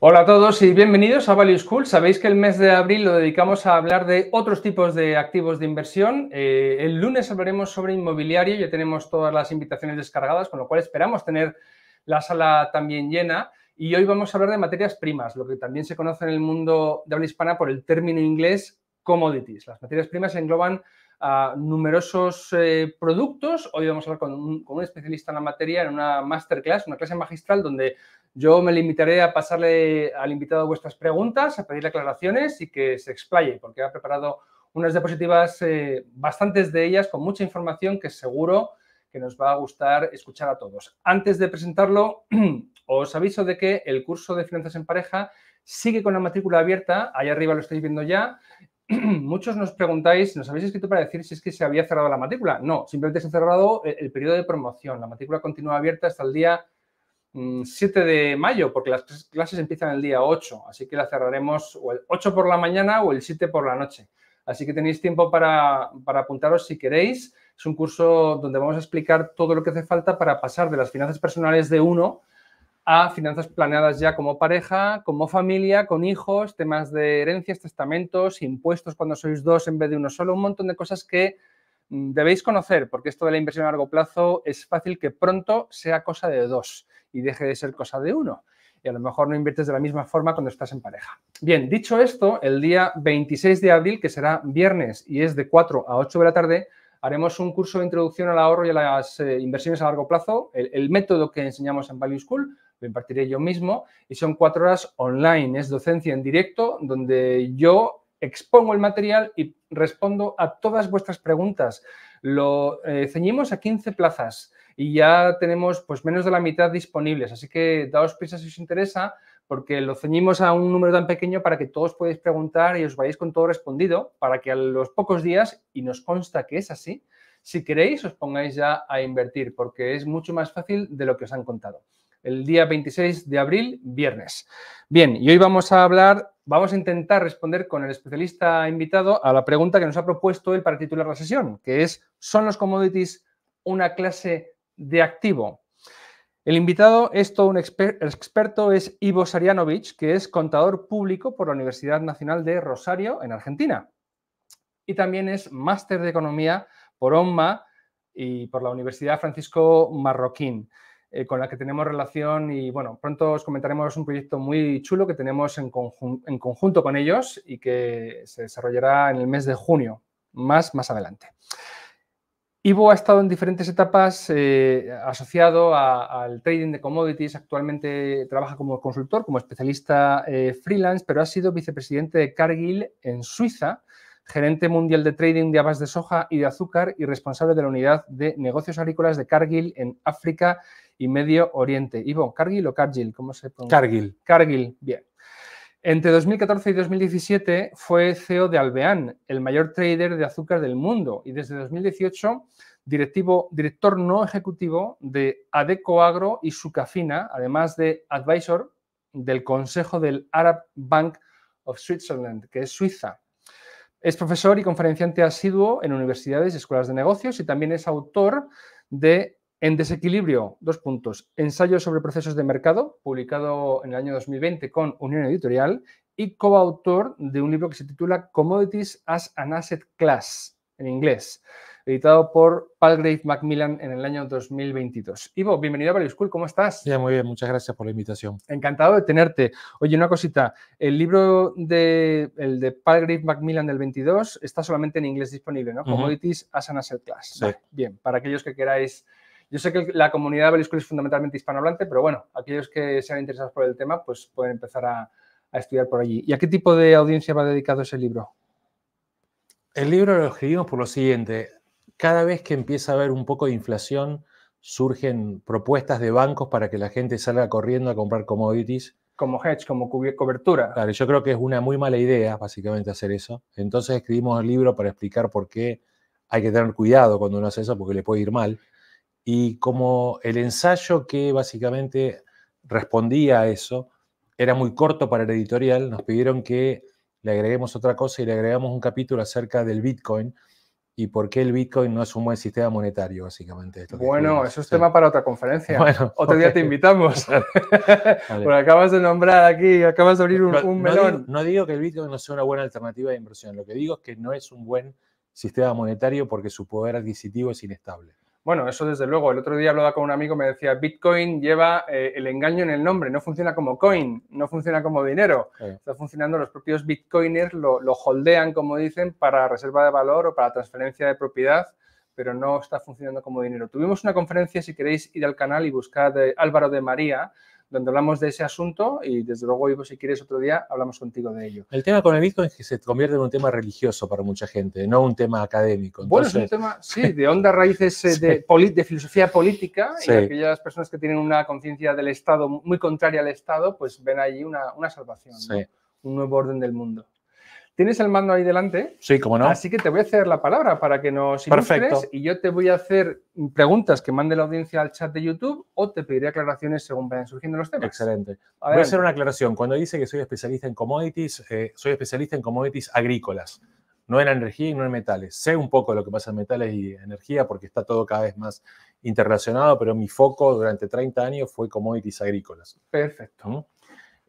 Hola a todos y bienvenidos a Value School. Sabéis que el mes de abril lo dedicamos a hablar de otros tipos de activos de inversión. Eh, el lunes hablaremos sobre inmobiliario, ya tenemos todas las invitaciones descargadas, con lo cual esperamos tener la sala también llena. Y hoy vamos a hablar de materias primas, lo que también se conoce en el mundo de habla hispana por el término inglés commodities. Las materias primas engloban a numerosos eh, productos. Hoy vamos a hablar con un, especialista en la materia en una masterclass, una clase magistral donde yo me limitaré a pasarle al invitado vuestras preguntas, a pedirle aclaraciones y que se explaye, porque ha preparado unas diapositivas, eh, bastantes de ellas, con mucha información que seguro que nos va a gustar escuchar a todos. Antes de presentarlo, os aviso de que el curso de finanzas en pareja sigue con la matrícula abierta, ahí arriba lo estáis viendo ya. Muchos nos preguntáis, nos habéis escrito para decir si es que se había cerrado la matrícula. No, simplemente se ha cerrado el, el periodo de promoción. La matrícula continúa abierta hasta el día 7 mm, de mayo, porque las clases empiezan el día 8, así que la cerraremos o el 8 por la mañana o el 7 por la noche. Así que tenéis tiempo para, para apuntaros si queréis. Es un curso donde vamos a explicar todo lo que hace falta para pasar de las finanzas personales de uno a finanzas planeadas ya como pareja, como familia, con hijos, temas de herencias, testamentos, impuestos cuando sois dos en vez de uno solo, un montón de cosas que Mm, debéis conocer, porque esto de la inversión a largo plazo es fácil que pronto sea cosa de dos y deje de ser cosa de uno. Y a lo mejor no inviertes de la misma forma cuando estás en pareja. Bien, dicho esto, el día 26 de abril, que será viernes y es de 4 a 8 de la tarde, haremos un curso de introducción al ahorro y a las eh, inversiones a largo plazo, el, método que enseñamos en Value School, lo impartiré yo mismo, y son cuatro horas online, es docencia en directo, donde yo expongo el material y respondo a todas vuestras preguntas. Lo eh, ceñimos a 15 plazas y ya tenemos pues menos de la mitad disponibles, así que daos prisa si os interesa porque lo ceñimos a un número tan pequeño para que todos podáis preguntar y os vayáis con todo respondido, para que a los pocos días, y nos consta que es así, si queréis os pongáis ya a invertir, porque es mucho más fácil de lo que os han contado el día 26 de abril, viernes. Bien, y hoy vamos a hablar, vamos a intentar responder con el especialista invitado a la pregunta que nos ha propuesto él para titular la sesión, que es, ¿son los commodities una clase de activo? El invitado es todo un experto, es Ivo Sarianovich, que es contador público por la Universidad Nacional de Rosario, en Argentina. Y también es máster de economía por OMA y por la Universidad Francisco Marroquín. Eh, con la que tenemos relación y bueno, pronto os comentaremos un proyecto muy chulo que tenemos en, conjunto con ellos y que se desarrollará en el mes de junio, más, más adelante. Ivo ha estado en diferentes etapas eh, asociado al trading de commodities. Actualmente trabaja como consultor, como especialista eh, freelance, pero ha sido vicepresidente de Cargill en Suiza, gerente mundial de trading de habas de soja y de azúcar y responsable de la unidad de negocios agrícolas de Cargill en África y Medio Oriente. Ivo, ¿Cargill o Cargill? ¿Cómo se pronuncia? Cargill. Cargill, bien. Entre 2014 y 2017 fue CEO de Alvean, el mayor trader de azúcar del mundo, y desde 2018 directivo, director no ejecutivo de Adeco Agro y Sucafina, además de advisor del Consejo del Arab Bank of Switzerland, que es Suiza. Es profesor y conferenciante asiduo en universidades y escuelas de negocios y también es autor de en desequilibrio, dos puntos. Ensayo sobre procesos de mercado, publicado en el año 2020 con Unión Editorial y coautor de un libro que se titula Commodities as an Asset Class, en inglés, editado por Palgrave Macmillan en el año 2022. Ivo, bienvenido a Value School, ¿cómo estás? muy bien, muchas gracias por la invitación. Encantado de tenerte. Oye, una cosita, el libro de, el de Palgrave Macmillan del 22 está solamente en inglés disponible, ¿no? Commodities as an Asset Class. bien, para aquellos que queráis yo sé que la comunidad de School es fundamentalmente hispanohablante, pero bueno, aquellos que sean interesados por el tema, pues pueden empezar a, a estudiar por allí. ¿Y a qué tipo de audiencia va dedicado ese libro? El libro lo escribimos por lo siguiente. Cada vez que empieza a haber un poco de inflación, surgen propuestas de bancos para que la gente salga corriendo a comprar commodities. Como hedge, como cobertura. Claro, yo creo que es una muy mala idea, básicamente, hacer eso. Entonces escribimos el libro para explicar por qué hay que tener cuidado cuando uno hace eso, porque le puede ir mal y como el ensayo que básicamente respondía a eso era muy corto para el editorial, nos pidieron que le agreguemos otra cosa y le agregamos un capítulo acerca del Bitcoin y por qué el Bitcoin no es un buen sistema monetario, básicamente. bueno, eso es tema para otra conferencia. Bueno, otro día te invitamos. acabas de nombrar aquí, acabas de abrir un, melón. no digo que el Bitcoin no sea una buena alternativa de inversión, lo que digo es que no es un buen sistema monetario porque su poder adquisitivo es inestable. Bueno, eso desde luego. El otro día hablaba con un amigo, me decía, Bitcoin lleva eh, el engaño en el nombre, no funciona como coin, no funciona como dinero. Está funcionando, los propios bitcoiners lo, lo holdean, como dicen, para reserva de valor o para transferencia de propiedad pero no está funcionando como dinero. Tuvimos una conferencia, si queréis ir al canal y buscar de eh, Álvaro de María, donde hablamos de ese asunto y desde luego, hoy, si quieres otro día, hablamos contigo de ello. El tema con el Bitcoin es que se convierte en un tema religioso para mucha gente, no un tema académico. Bueno, es un tema, sí, de ondas raíces eh, de, filosofía política y aquellas personas que tienen una conciencia del Estado muy contraria al Estado, pues ven allí una, salvación, un nuevo orden del mundo. Tienes el mando ahí delante. Sí, como no. Así que te voy a hacer la palabra para que nos Perfecto. y yo te voy a hacer preguntas que mande la audiencia al chat de YouTube o te pediré aclaraciones según vayan surgiendo los temas. Excelente. Voy a hacer una aclaración. Cuando dice que soy especialista en commodities, eh, soy especialista en commodities agrícolas, no en energía y no en metales. Sé un poco lo que pasa en metales y energía porque está todo cada vez más interrelacionado, pero mi foco durante 30 años fue commodities agrícolas. Perfecto. ¿Mm?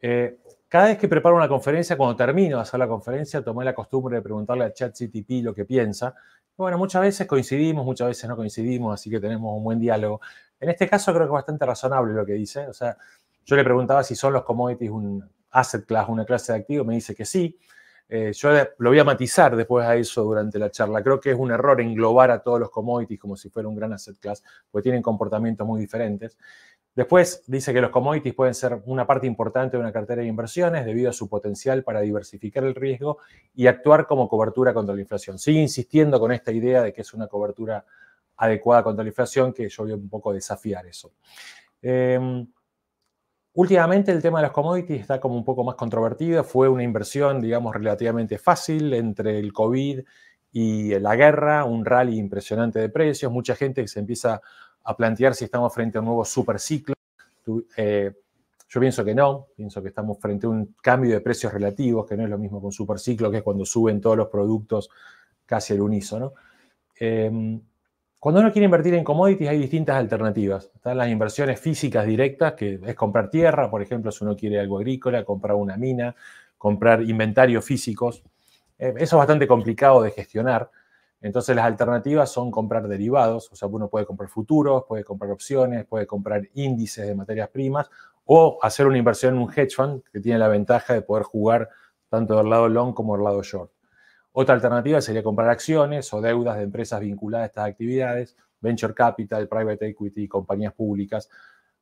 Eh, cada vez que preparo una conferencia, cuando termino de hacer la conferencia, tomé la costumbre de preguntarle a CTP lo que piensa. Bueno, muchas veces coincidimos, muchas veces no coincidimos, así que tenemos un buen diálogo. En este caso creo que es bastante razonable lo que dice. O sea, yo le preguntaba si son los commodities un asset class, una clase de activo, me dice que sí. Eh, yo lo voy a matizar después a eso durante la charla. Creo que es un error englobar a todos los commodities como si fuera un gran asset class, porque tienen comportamientos muy diferentes. Después dice que los commodities pueden ser una parte importante de una cartera de inversiones debido a su potencial para diversificar el riesgo y actuar como cobertura contra la inflación. Sigue insistiendo con esta idea de que es una cobertura adecuada contra la inflación, que yo voy un poco desafiar eso. Em, últimamente el tema de los commodities está como un poco más controvertido. Fue una inversión, digamos, relativamente fácil entre el COVID y la guerra, un rally impresionante de precios, mucha gente que se empieza a plantear si estamos frente a un nuevo superciclo. ciclo. Eh, yo pienso que no, pienso que estamos frente a un cambio de precios relativos, que no es lo mismo con superciclo, que es cuando suben todos los productos casi al unísono. Em, cuando uno quiere invertir en commodities hay distintas alternativas. Están las inversiones físicas directas, que es comprar tierra, por ejemplo, si uno quiere algo agrícola, comprar una mina, comprar inventarios físicos. Eh, eso es bastante complicado de gestionar. Entonces las alternativas son comprar derivados, o sea, uno puede comprar futuros, puede comprar opciones, puede comprar índices de materias primas o hacer una inversión en un hedge fund que tiene la ventaja de poder jugar tanto del lado long como del lado short. Otra alternativa sería comprar acciones o deudas de empresas vinculadas a estas actividades, venture capital, private equity, compañías públicas.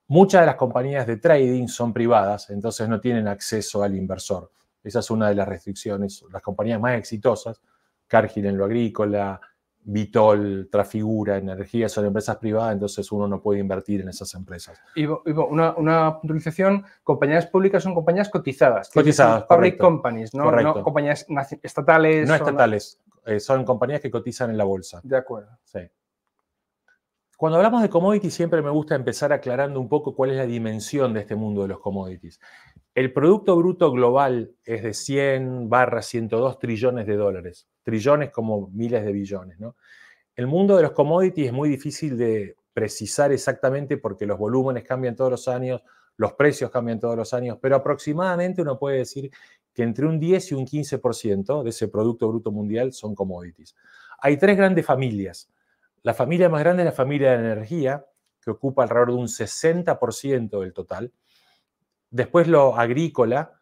Muchas de las compañías de trading son privadas, entonces no tienen acceso al inversor. Esa es una de las restricciones. Las compañías más exitosas Cargill en lo agrícola, Vitol, Trafigura, Energía, son empresas privadas, entonces uno no puede invertir en esas empresas. Y una, puntualización, compañías públicas son compañías cotizadas. Cotizadas, Public companies, ¿no? no compañías estatales. No estatales, eh, son compañías que cotizan en la bolsa. De acuerdo. Sí. Cuando hablamos de commodities siempre me gusta empezar aclarando un poco cuál es la dimensión de este mundo de los commodities. El Producto Bruto Global es de 100 barra 102 trillones de dólares. Trillones como miles de billones. El mundo de los commodities es muy difícil de precisar exactamente porque los volúmenes cambian todos los años, los precios cambian todos los años, pero aproximadamente uno puede decir que entre un 10 y un 15% de ese Producto Bruto Mundial son commodities. Hay tres grandes familias. La familia más grande es la familia de la energía, que ocupa alrededor de un 60% del total Después lo agrícola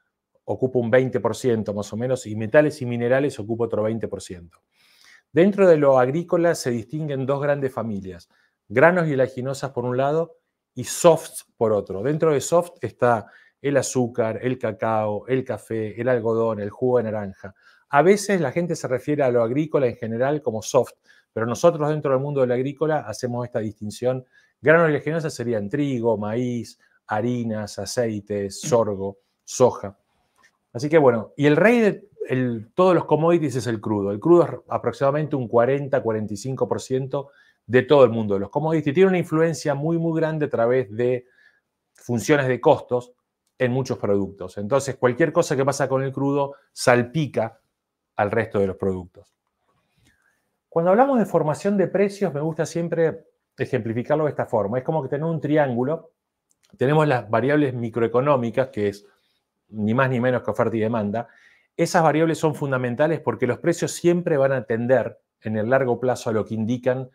ocupa un 20% más o menos y metales y minerales ocupa otro 20%. Dentro de lo agrícola se distinguen dos grandes familias, granos y leguminosas por un lado y softs por otro. Dentro de soft está el azúcar, el cacao, el café, el algodón, el jugo de naranja. A veces la gente se refiere a lo agrícola en general como soft, pero nosotros dentro del mundo de la agrícola hacemos esta distinción. Granos y leguminosas serían trigo, maíz, harinas, aceites, mm. sorgo, soja. Así que bueno, y el rey de todos los commodities es el crudo. El crudo es aproximadamente un 40-45% de todo el mundo de los commodities. Tiene una influencia muy, muy grande a través de funciones de costos en muchos productos. Entonces, cualquier cosa que pasa con el crudo salpica al resto de los productos. Cuando hablamos de formación de precios, me gusta siempre ejemplificarlo de esta forma. Es como que tener un triángulo tenemos las variables microeconómicas, que es ni más ni menos que oferta y demanda, esas variables son fundamentales porque los precios siempre van a tender en el largo plazo a lo que indican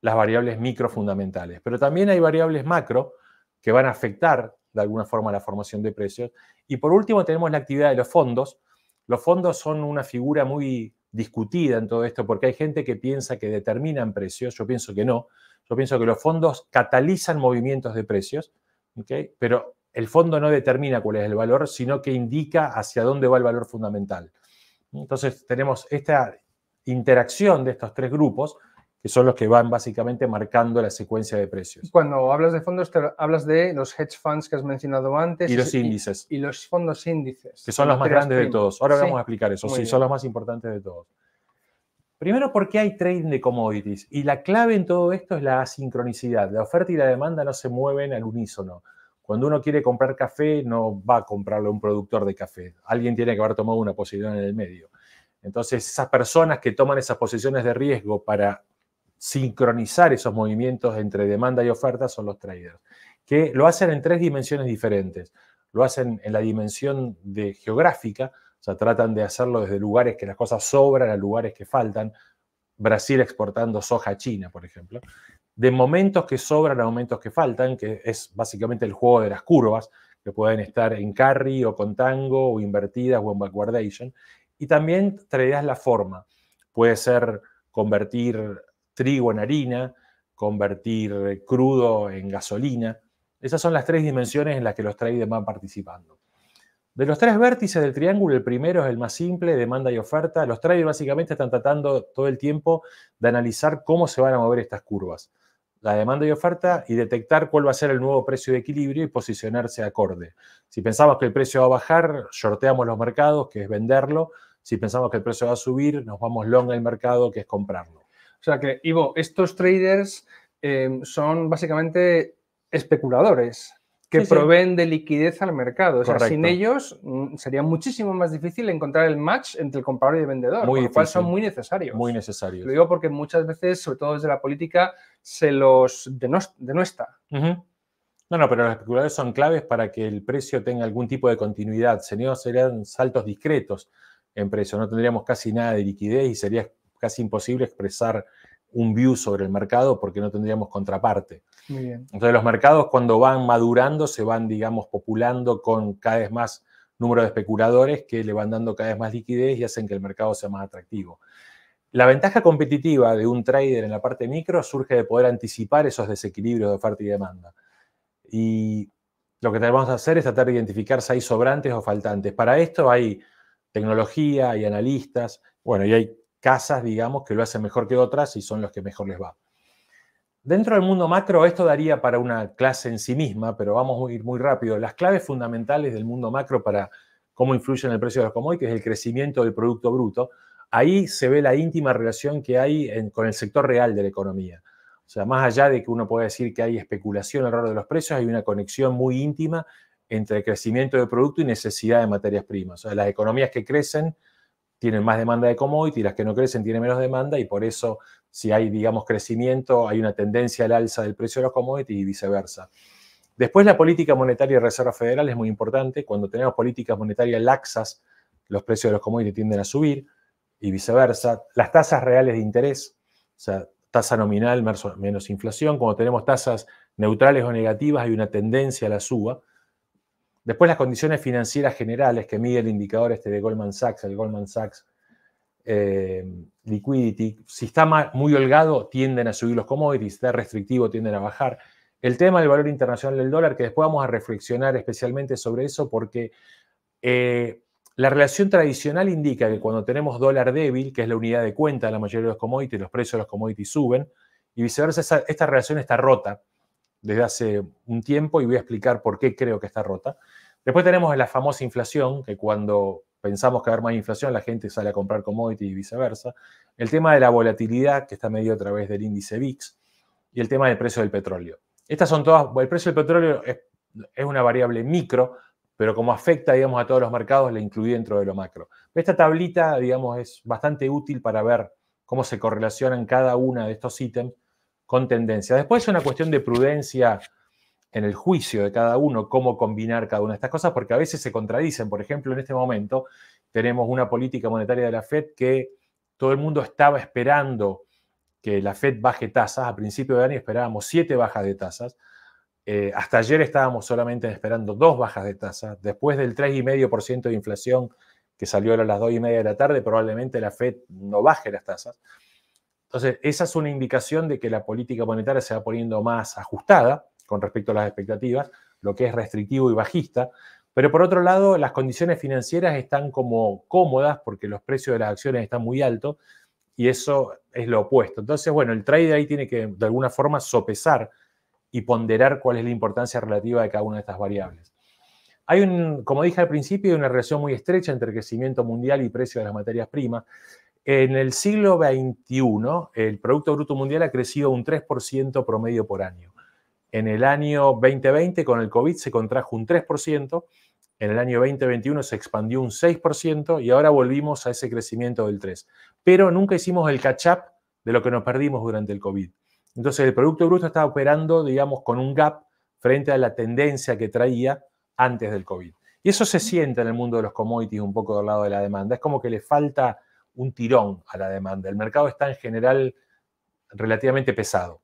las variables micro fundamentales. Pero también hay variables macro que van a afectar de alguna forma la formación de precios. Y por último tenemos la actividad de los fondos. Los fondos son una figura muy discutida en todo esto porque hay gente que piensa que determinan precios, yo pienso que no, yo pienso que los fondos catalizan movimientos de precios, pero el fondo no determina cuál es el valor, sino que indica hacia dónde va el valor fundamental. Entonces tenemos esta interacción de estos tres grupos, que son los que van básicamente marcando la secuencia de precios. Cuando hablas de fondos, hablas de los hedge funds que has mencionado antes. Y los índices. Y, los fondos índices. Que son los más grandes de todos. Ahora vamos a explicar eso, sí, son los más importantes de todos. Primero porque hay trading de commodities y la clave en todo esto es la asincronicidad. La oferta y la demanda no se mueven al unísono. Cuando uno quiere comprar café, no va a comprarlo un productor de café. Alguien tiene que haber tomado una posición en el medio. Entonces, esas personas que toman esas posiciones de riesgo para sincronizar esos movimientos entre demanda y oferta son los traders, que lo hacen en tres dimensiones diferentes. Lo hacen en la dimensión de geográfica, o sea, tratan de hacerlo desde lugares que las cosas sobran a lugares que faltan. Brasil exportando soja a China, por ejemplo. De momentos que sobran a momentos que faltan, que es básicamente el juego de las curvas, que pueden estar en carry o con tango o invertidas o en backwardation. Y también traerás la forma. Puede ser convertir trigo en harina, convertir crudo en gasolina. Esas son las tres dimensiones en las que los traders van participando. De los tres vértices del triángulo, el primero es el más simple, demanda y oferta. Los traders básicamente están tratando todo el tiempo de analizar cómo se van a mover estas curvas, la demanda y oferta, y detectar cuál va a ser el nuevo precio de equilibrio y posicionarse acorde. Si pensamos que el precio va a bajar, sorteamos los mercados, que es venderlo. Si pensamos que el precio va a subir, nos vamos long al mercado, que es comprarlo. O sea que, Ivo, estos traders eh, son básicamente especuladores que proveen de liquidez al mercado. O sea, sin ellos mm, sería muchísimo más difícil encontrar el match entre el comprador y el vendedor, muy lo cual son muy necesarios. Muy necesarios. Lo digo porque muchas veces, sobre todo desde la política, se los de No, no, pero los especuladores son claves para que el precio tenga algún tipo de continuidad. no, serían saltos discretos en precio. No tendríamos casi nada de liquidez y sería casi imposible expresar un view sobre el mercado porque no tendríamos contraparte. Muy Entonces los mercados cuando van madurando se van, digamos, populando con cada vez más número de especuladores que le van dando cada vez más liquidez y hacen que el mercado sea más atractivo. La ventaja competitiva de un trader en la parte micro surge de poder anticipar esos desequilibrios de oferta y demanda. Y lo que tenemos que hacer es tratar de identificar si hay sobrantes o faltantes. Para esto hay tecnología, hay analistas, bueno, y hay casas, digamos, que lo hacen mejor que otras y son los que mejor les va. Dentro del mundo macro, esto daría para una clase en sí misma, pero vamos a ir muy rápido. Las claves fundamentales del mundo macro para cómo influyen el precio de los commodities es el crecimiento del Producto Bruto. Ahí se ve la íntima relación que hay con el sector real de la economía. O sea, más allá de que uno pueda decir que hay especulación alrededor de los precios, hay una conexión muy íntima entre el crecimiento de producto y necesidad de materias primas. O sea, las economías que crecen tienen más demanda de y las que no crecen tienen menos demanda y por eso si hay, digamos, crecimiento, hay una tendencia al alza del precio de los commodities y viceversa. Después, la política monetaria y Reserva Federal es muy importante. Cuando tenemos políticas monetarias laxas, los precios de los commodities tienden a subir y viceversa. Las tasas reales de interés, o sea, tasa nominal menos inflación. Cuando tenemos tasas neutrales o negativas, hay una tendencia a la suba. Después las condiciones financieras generales que mide el indicador este de Goldman Sachs, el Goldman Sachs eh, liquidity. Si está muy holgado, tienden a subir los commodities, si está restrictivo, tienden a bajar. El tema del valor internacional del dólar, que después vamos a reflexionar especialmente sobre eso, porque eh, la relación tradicional indica que cuando tenemos dólar débil, que es la unidad de cuenta de la mayoría de los commodities, los precios de los commodities suben, y viceversa, esta relación está rota desde hace un tiempo y voy a explicar por qué creo que está rota. Después tenemos la famosa inflación, que cuando pensamos que va a haber más inflación, la gente sale a comprar commodities y viceversa. El tema de la volatilidad, que está medido a través del índice VIX, y el tema del precio del petróleo. Estas son todas, el precio del petróleo es, una variable micro, pero como afecta, digamos, a todos los mercados, la incluí dentro de lo macro. Esta tablita, digamos, es bastante útil para ver cómo se correlacionan cada una de estos ítems con tendencia. Después es una cuestión de prudencia en el juicio de cada uno cómo combinar cada una de estas cosas, porque a veces se contradicen. Por ejemplo, en este momento tenemos una política monetaria de la Fed que todo el mundo estaba esperando que la Fed baje tasas. A principio de año esperábamos siete bajas de tasas. Eh, hasta ayer estábamos solamente esperando dos bajas de tasas. Después del 3,5% de inflación que salió a las y media de la tarde, probablemente la Fed no baje las tasas. Entonces, esa es una indicación de que la política monetaria se va poniendo más ajustada con respecto a las expectativas, lo que es restrictivo y bajista. Pero por otro lado, las condiciones financieras están como cómodas porque los precios de las acciones están muy altos y eso es lo opuesto. Entonces, bueno, el trader ahí tiene que de alguna forma sopesar y ponderar cuál es la importancia relativa de cada una de estas variables. Hay un, como dije al principio, hay una relación muy estrecha entre crecimiento mundial y precio de las materias primas. En el siglo XXI, el Producto Bruto Mundial ha crecido un 3% promedio por año. En el año 2020 con el COVID se contrajo un 3%, en el año 2021 se expandió un 6% y ahora volvimos a ese crecimiento del 3%. Pero nunca hicimos el catch-up de lo que nos perdimos durante el COVID. Entonces el Producto Bruto está operando, digamos, con un gap frente a la tendencia que traía antes del COVID. Y eso se siente en el mundo de los commodities un poco del lado de la demanda. Es como que le falta un tirón a la demanda. El mercado está en general relativamente pesado.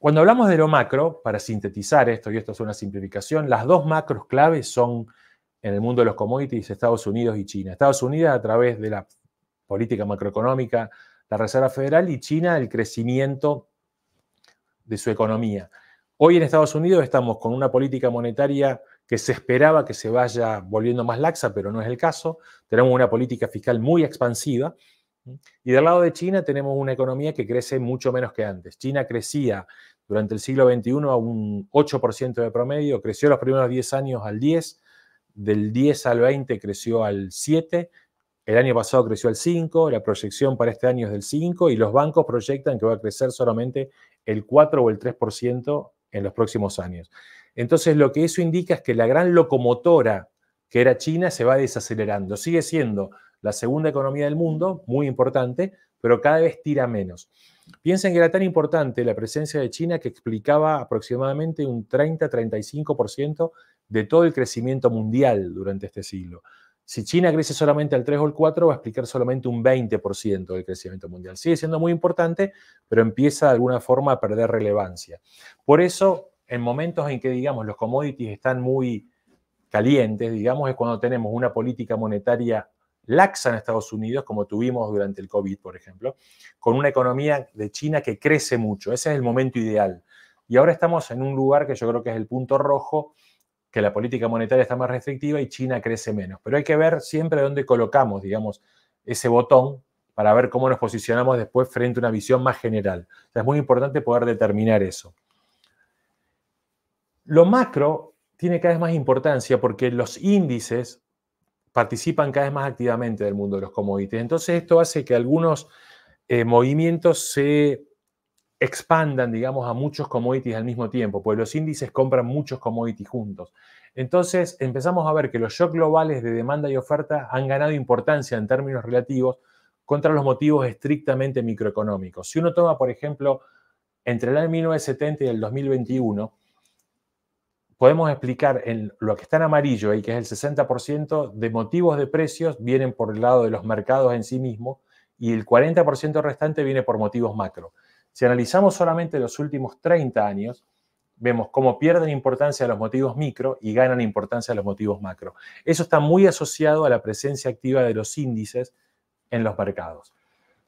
Cuando hablamos de lo macro, para sintetizar esto, y esto es una simplificación, las dos macros claves son en el mundo de los commodities Estados Unidos y China. Estados Unidos a través de la política macroeconómica, la Reserva Federal y China el crecimiento de su economía. Hoy en Estados Unidos estamos con una política monetaria que se esperaba que se vaya volviendo más laxa, pero no es el caso. Tenemos una política fiscal muy expansiva. Y del lado de China tenemos una economía que crece mucho menos que antes. China crecía durante el siglo XXI a un 8% de promedio, creció los primeros 10 años al 10, del 10 al 20 creció al 7, el año pasado creció al 5, la proyección para este año es del 5 y los bancos proyectan que va a crecer solamente el 4 o el 3% en los próximos años. Entonces lo que eso indica es que la gran locomotora que era China se va desacelerando, sigue siendo la segunda economía del mundo, muy importante, pero cada vez tira menos. Piensen que era tan importante la presencia de China que explicaba aproximadamente un 30-35% de todo el crecimiento mundial durante este siglo. Si China crece solamente al 3 o al 4, va a explicar solamente un 20% del crecimiento mundial. Sigue siendo muy importante, pero empieza de alguna forma a perder relevancia. Por eso, en momentos en que, digamos, los commodities están muy calientes, digamos, es cuando tenemos una política monetaria laxa en Estados Unidos, como tuvimos durante el COVID, por ejemplo, con una economía de China que crece mucho. Ese es el momento ideal. Y ahora estamos en un lugar que yo creo que es el punto rojo, que la política monetaria está más restrictiva y China crece menos. Pero hay que ver siempre dónde colocamos, digamos, ese botón para ver cómo nos posicionamos después frente a una visión más general. es muy importante poder determinar eso. Lo macro tiene cada vez más importancia porque los índices participan cada vez más activamente del mundo de los commodities. Entonces esto hace que algunos eh, movimientos se expandan, digamos, a muchos commodities al mismo tiempo, pues los índices compran muchos commodities juntos. Entonces empezamos a ver que los shocks globales de demanda y oferta han ganado importancia en términos relativos contra los motivos estrictamente microeconómicos. Si uno toma, por ejemplo, entre el año 1970 y el 2021, podemos explicar en lo que está en amarillo ahí, que es el 60% de motivos de precios, vienen por el lado de los mercados en sí mismos y el 40% restante viene por motivos macro. Si analizamos solamente los últimos 30 años, vemos cómo pierden importancia los motivos micro y ganan importancia los motivos macro. Eso está muy asociado a la presencia activa de los índices en los mercados.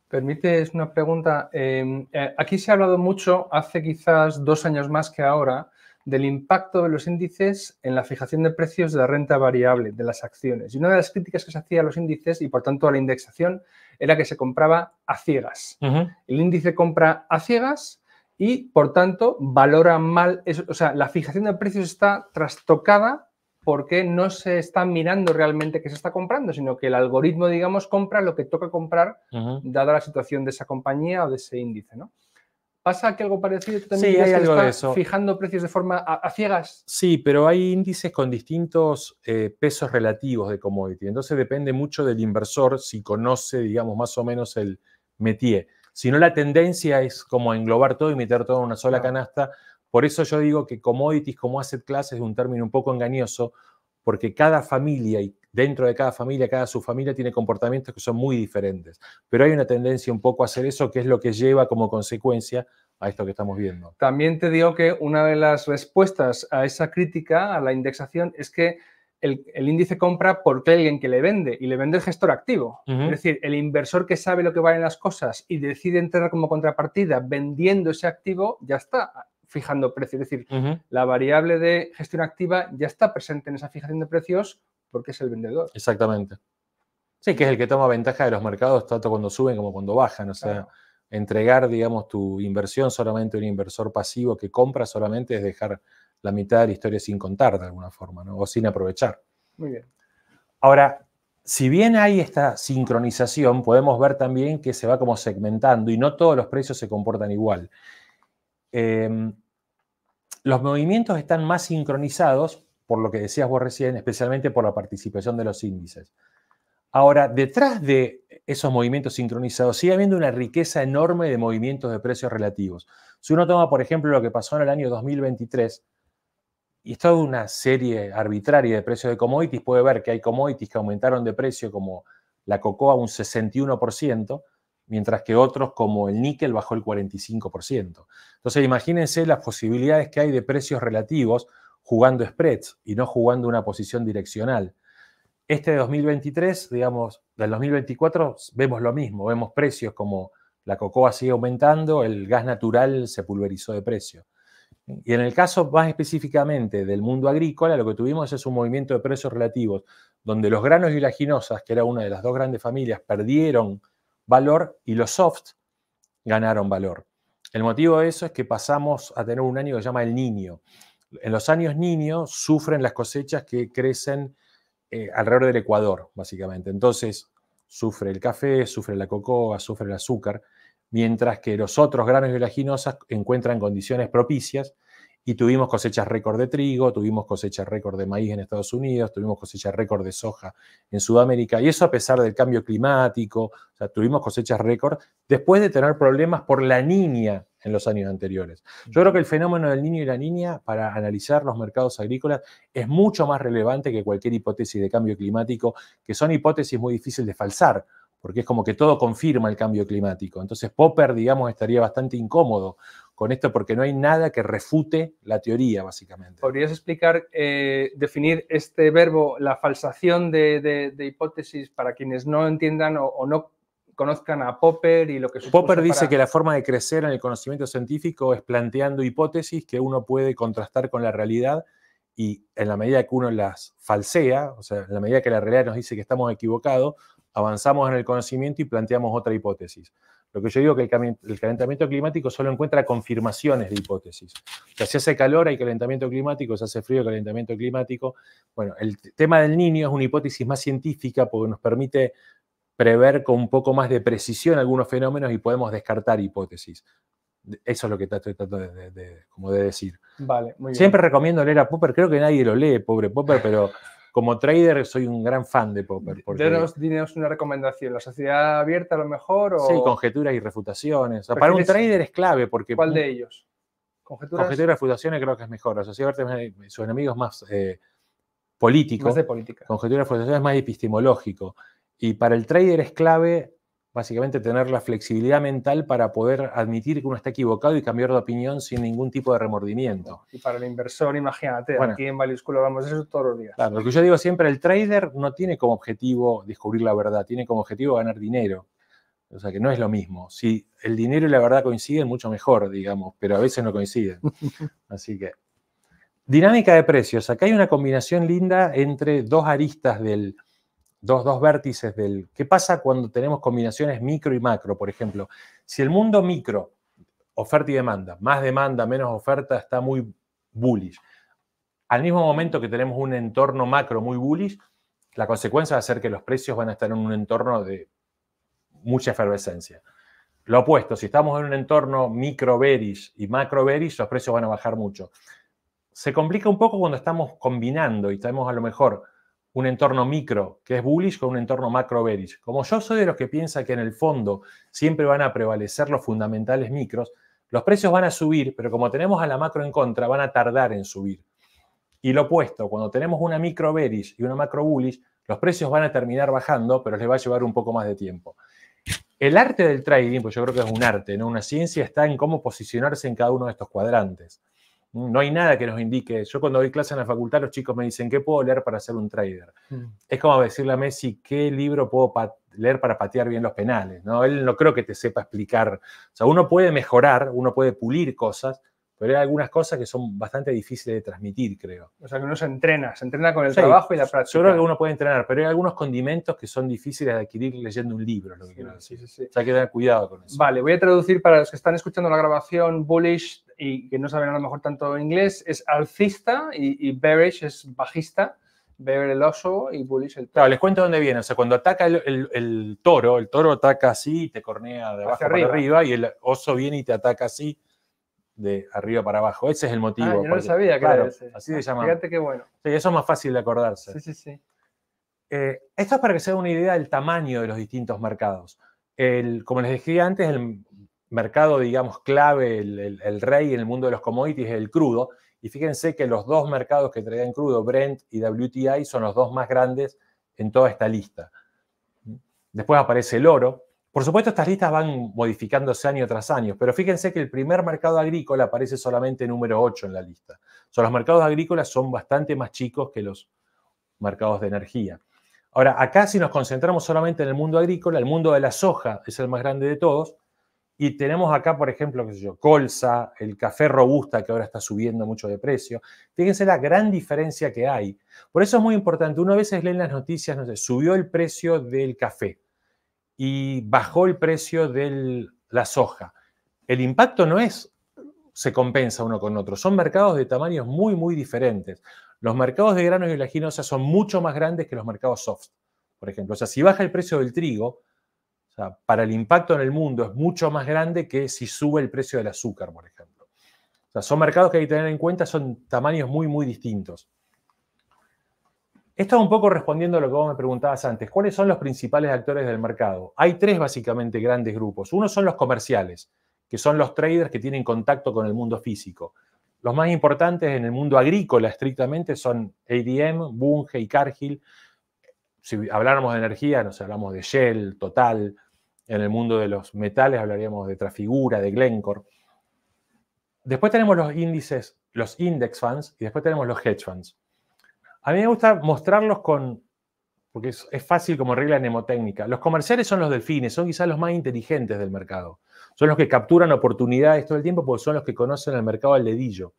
Permite una pregunta. Eh, eh, aquí se ha hablado mucho, hace quizás dos años más que ahora, del impacto de los índices en la fijación de precios de la renta variable de las acciones. Y una de las críticas que se hacía a los índices y por tanto a la indexación era que se compraba a ciegas. El índice compra a ciegas y por tanto valora mal, o sea, la fijación de precios está trastocada porque no se está mirando realmente qué se está comprando, sino que el algoritmo, digamos, compra lo que toca comprar, dada la situación de esa compañía o de ese índice, ¿no? ¿Pasa que algo parecido también está eso. fijando precios de forma a, ciegas? Sí, pero hay índices con distintos eh, pesos relativos de commodity. Entonces depende mucho del inversor si conoce, digamos, más o menos el métier. Si no, la tendencia es como englobar todo y meter todo en una sola canasta. Por eso yo digo que commodities como asset class es un término un poco engañoso, porque cada familia y dentro de cada familia, cada subfamilia tiene comportamientos que son muy diferentes. Pero hay una tendencia un poco a hacer eso, que es lo que lleva como consecuencia a esto que estamos viendo. También te digo que una de las respuestas a esa crítica, a la indexación, es que el, índice compra porque alguien que le vende y le vende el gestor activo. Es decir, el inversor que sabe lo que valen las cosas y decide entrar como contrapartida vendiendo ese activo, ya está fijando precio. Es decir, la variable de gestión activa ya está presente en esa fijación de precios porque es el vendedor. Exactamente. Sí, que es el que toma ventaja de los mercados, tanto cuando suben como cuando bajan. O sea, entregar, digamos, tu inversión solamente a un inversor pasivo que compra solamente es dejar la mitad de la historia sin contar de alguna forma, ¿no? O sin aprovechar. Muy bien. Ahora, si bien hay esta sincronización, podemos ver también que se va como segmentando y no todos los precios se comportan igual. Em, los movimientos están más sincronizados por lo que decías vos recién, especialmente por la participación de los índices. Ahora, detrás de esos movimientos sincronizados sigue habiendo una riqueza enorme de movimientos de precios relativos. Si uno toma, por ejemplo, lo que pasó en el año 2023, y es toda una serie arbitraria de precios de commodities, puede ver que hay commodities que aumentaron de precio como la cocoa un 61%, mientras que otros como el níquel bajó el 45%. Entonces, imagínense las posibilidades que hay de precios relativos jugando spreads y no jugando una posición direccional. Este de 2023, digamos, del 2024 vemos lo mismo, vemos precios como la cocoa sigue aumentando, el gas natural se pulverizó de precio. Y en el caso más específicamente del mundo agrícola, lo que tuvimos es un movimiento de precios relativos, donde los granos y ginosas que era una de las dos grandes familias, perdieron valor y los soft ganaron valor. El motivo de eso es que pasamos a tener un año que se llama el niño en los años niños sufren las cosechas que crecen eh, alrededor del Ecuador, básicamente. Entonces, sufre el café, sufre la cocoa, sufre el azúcar, mientras que los otros granos y oleaginosas encuentran condiciones propicias y tuvimos cosechas récord de trigo, tuvimos cosechas récord de maíz en Estados Unidos, tuvimos cosechas récord de soja en Sudamérica, y eso a pesar del cambio climático, o tuvimos cosechas récord después de tener problemas por la niña en los años anteriores. Yo creo que el fenómeno del niño y la niña para analizar los mercados agrícolas es mucho más relevante que cualquier hipótesis de cambio climático, que son hipótesis muy difíciles de falsar, porque es como que todo confirma el cambio climático. Entonces Popper, digamos, estaría bastante incómodo con esto porque no hay nada que refute la teoría, básicamente. ¿Podrías explicar, eh, definir este verbo, la falsación de, hipótesis, para quienes no entiendan o no conozcan a Popper y lo que supone. Popper dice que la forma de crecer en el conocimiento científico es planteando hipótesis que uno puede contrastar con la realidad y en la medida que uno las falsea, o sea, en la medida que la realidad nos dice que estamos equivocados, avanzamos en el conocimiento y planteamos otra hipótesis. Lo que yo digo es que el calentamiento climático solo encuentra confirmaciones de hipótesis. O sea, si hace calor hay calentamiento climático, si hace frío calentamiento climático. Bueno, el tema del niño es una hipótesis más científica porque nos permite prever con un poco más de precisión algunos fenómenos y podemos descartar hipótesis. Eso es lo que estoy tratando de, como de decir. Vale, Siempre recomiendo leer a Popper, creo que nadie lo lee, pobre Popper, pero como trader soy un gran fan de Popper. Porque... dinos una recomendación, ¿la sociedad abierta a lo mejor? Sí, conjeturas y refutaciones. para un trader es clave porque... ¿Cuál de ellos? ¿Conjeturas? y refutaciones creo que es mejor. La sociedad abierta eh, sus enemigos más... políticos eh, político. Más de política. Conjetura refutaciones es más epistemológico. Y para el trader es clave básicamente tener la flexibilidad mental para poder admitir que uno está equivocado y cambiar de opinión sin ningún tipo de remordimiento. Y para el inversor, imagínate, aquí en vamos a vamos eso todos los días. Claro, lo que yo digo siempre, el trader no tiene como objetivo descubrir la verdad, tiene como objetivo ganar dinero. O sea que no es lo mismo. Si el dinero y la verdad coinciden, mucho mejor, digamos, pero a veces no coinciden. Así que. Dinámica de precios. Acá hay una combinación linda entre dos aristas del, dos, vértices del... ¿Qué pasa cuando tenemos combinaciones micro y macro, por ejemplo? Si el mundo micro, oferta y demanda, más demanda, menos oferta, está muy bullish. Al mismo momento que tenemos un entorno macro muy bullish, la consecuencia va a ser que los precios van a estar en un entorno de mucha efervescencia. Lo opuesto, si estamos en un entorno micro bearish y macro bearish, los precios van a bajar mucho. Se complica un poco cuando estamos combinando y tenemos a lo mejor un entorno micro que es bullish con un entorno macro bearish. Como yo soy de los que piensa que en el fondo siempre van a prevalecer los fundamentales micros, los precios van a subir, pero como tenemos a la macro en contra, van a tardar en subir. Y lo opuesto, cuando tenemos una micro bearish y una macro bullish, los precios van a terminar bajando, pero les va a llevar un poco más de tiempo. El arte del trading, pues yo creo que es un arte, ¿no? Una ciencia está en cómo posicionarse en cada uno de estos cuadrantes. No hay nada que nos indique. Yo cuando doy clase en la facultad, los chicos me dicen, ¿qué puedo leer para ser un trader? Mm. Es como decirle a Messi, ¿qué libro puedo leer para patear bien los penales? ¿No? Él no creo que te sepa explicar. O sea, uno puede mejorar, uno puede pulir cosas, pero hay algunas cosas que son bastante difíciles de transmitir, creo. O sea, que uno se entrena, se entrena con el trabajo y la práctica. Yo creo que uno puede entrenar, pero hay algunos condimentos que son difíciles de adquirir leyendo un libro, es lo que quiero decir. o sea, hay que tener cuidado con eso. Vale, voy a traducir para los que están escuchando la grabación bullish y que no saben a lo mejor tanto inglés, es alcista y, bearish es bajista. Bear el oso y bullish el toro. Claro, les cuento dónde viene. O sea, cuando ataca el, el, toro, el toro ataca así y te cornea de abajo hacia para arriba y el oso viene y te ataca así de arriba para abajo. Ese es el ah, motivo. yo no sabía, claro. Así se ah, Fíjate qué bueno. Sí, eso es más fácil de acordarse. Sí, sí, sí. Eh, esto es para que se una idea del tamaño de los distintos mercados. como les decía antes, el mercado, digamos, clave, el, el, rey en el mundo de los commodities es el crudo. Y fíjense que los dos mercados que traían crudo, Brent y WTI, son los dos más grandes en toda esta lista. Después aparece el oro, por supuesto, estas listas van modificándose año tras año, pero fíjense que el primer mercado agrícola aparece solamente número 8 en la lista. O los mercados agrícolas son bastante más chicos que los mercados de energía. Ahora, acá si nos concentramos solamente en el mundo agrícola, el mundo de la soja es el más grande de todos, y tenemos acá, por ejemplo, colza, el café robusta que ahora está subiendo mucho de precio. Fíjense la gran diferencia que hay. Por eso es muy importante. Uno a veces lee en las noticias, no sé, subió el precio del café y bajó el precio de la soja. El impacto no es se compensa uno con otro. Son mercados de tamaños muy, muy diferentes. Los mercados de granos y oleaginosas son mucho más grandes que los mercados soft, por ejemplo. O sea, si baja el precio del trigo, para el impacto en el mundo es mucho más grande que si sube el precio del azúcar, por ejemplo. O sea, son mercados que hay que tener en cuenta, son tamaños muy, muy distintos. Esto es un poco respondiendo a lo que vos me preguntabas antes. ¿Cuáles son los principales actores del mercado? Hay tres básicamente grandes grupos. Uno son los comerciales, que son los traders que tienen contacto con el mundo físico. Los más importantes en el mundo agrícola estrictamente son ADM, Bunge y Cargill. Si habláramos de energía, nos hablamos de Shell, Total. En el mundo de los metales hablaríamos de Trafigura, de Glencore. Después tenemos los índices, los index funds y después tenemos los hedge funds. A mí me gusta mostrarlos con, porque es, fácil como regla mnemotécnica. Los comerciales son los delfines, son quizás los más inteligentes del mercado. Son los que capturan oportunidades todo el tiempo porque son los que conocen el mercado al dedillo.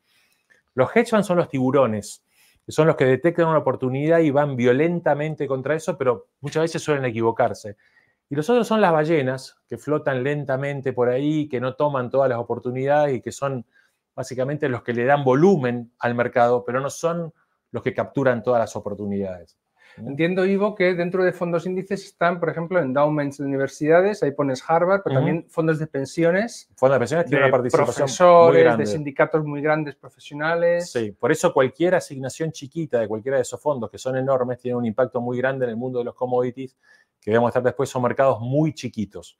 Los hedge funds son los tiburones, que son los que detectan una oportunidad y van violentamente contra eso, pero muchas veces suelen equivocarse. Y los otros son las ballenas, que flotan lentamente por ahí, que no toman todas las oportunidades y que son básicamente los que le dan volumen al mercado, pero no son los que capturan todas las oportunidades. Entiendo, Ivo, que dentro de fondos índices están, por ejemplo, endowments de universidades, ahí pones Harvard, pero también fondos de pensiones. Fondos de pensiones tienen una participación muy de sindicatos muy grandes, profesionales. Sí, por eso cualquier asignación chiquita de cualquiera de esos fondos, que son enormes, tiene un impacto muy grande en el mundo de los commodities, que vamos a estar después, son mercados muy chiquitos.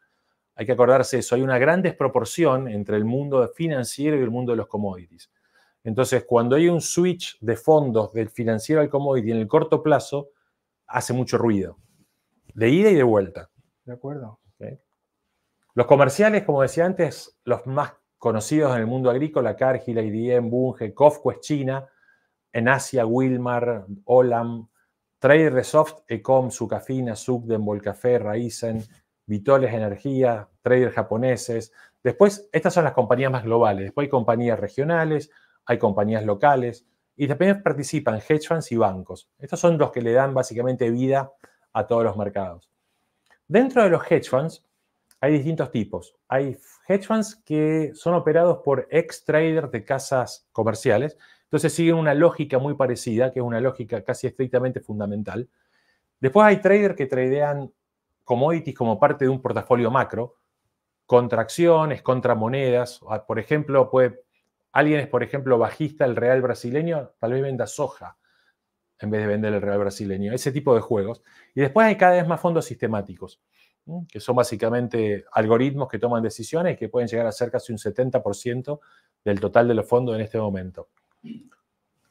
Hay que acordarse eso, hay una gran desproporción entre el mundo financiero y el mundo de los commodities. Entonces, cuando hay un switch de fondos del financiero al commodity en el corto plazo, hace mucho ruido. De ida y de vuelta. De acuerdo. Los comerciales, como decía antes, los más conocidos en el mundo agrícola, Cargill, IDM, Bunge, Cofco es China, en Asia, Wilmar, Olam, de Ecom, Sucafina, Sugden, Volcafé, Raizen, Vitoles Energía, Trader japoneses. Después, estas son las compañías más globales. Después hay compañías regionales, hay compañías locales y también participan hedge funds y bancos. Estos son los que le dan básicamente vida a todos los mercados. Dentro de los hedge funds hay distintos tipos. Hay hedge funds que son operados por ex traders de casas comerciales, entonces siguen una lógica muy parecida, que es una lógica casi estrictamente fundamental. Después hay traders que tradean commodities como parte de un portafolio macro, contra acciones, contra monedas. Ah, por ejemplo, puede Alguien es, por ejemplo, bajista el real brasileño, tal vez venda soja en vez de vender el real brasileño. Ese tipo de juegos. Y después hay cada vez más fondos sistemáticos, que son básicamente algoritmos que toman decisiones que pueden llegar a ser casi un 70% del total de los fondos en este momento.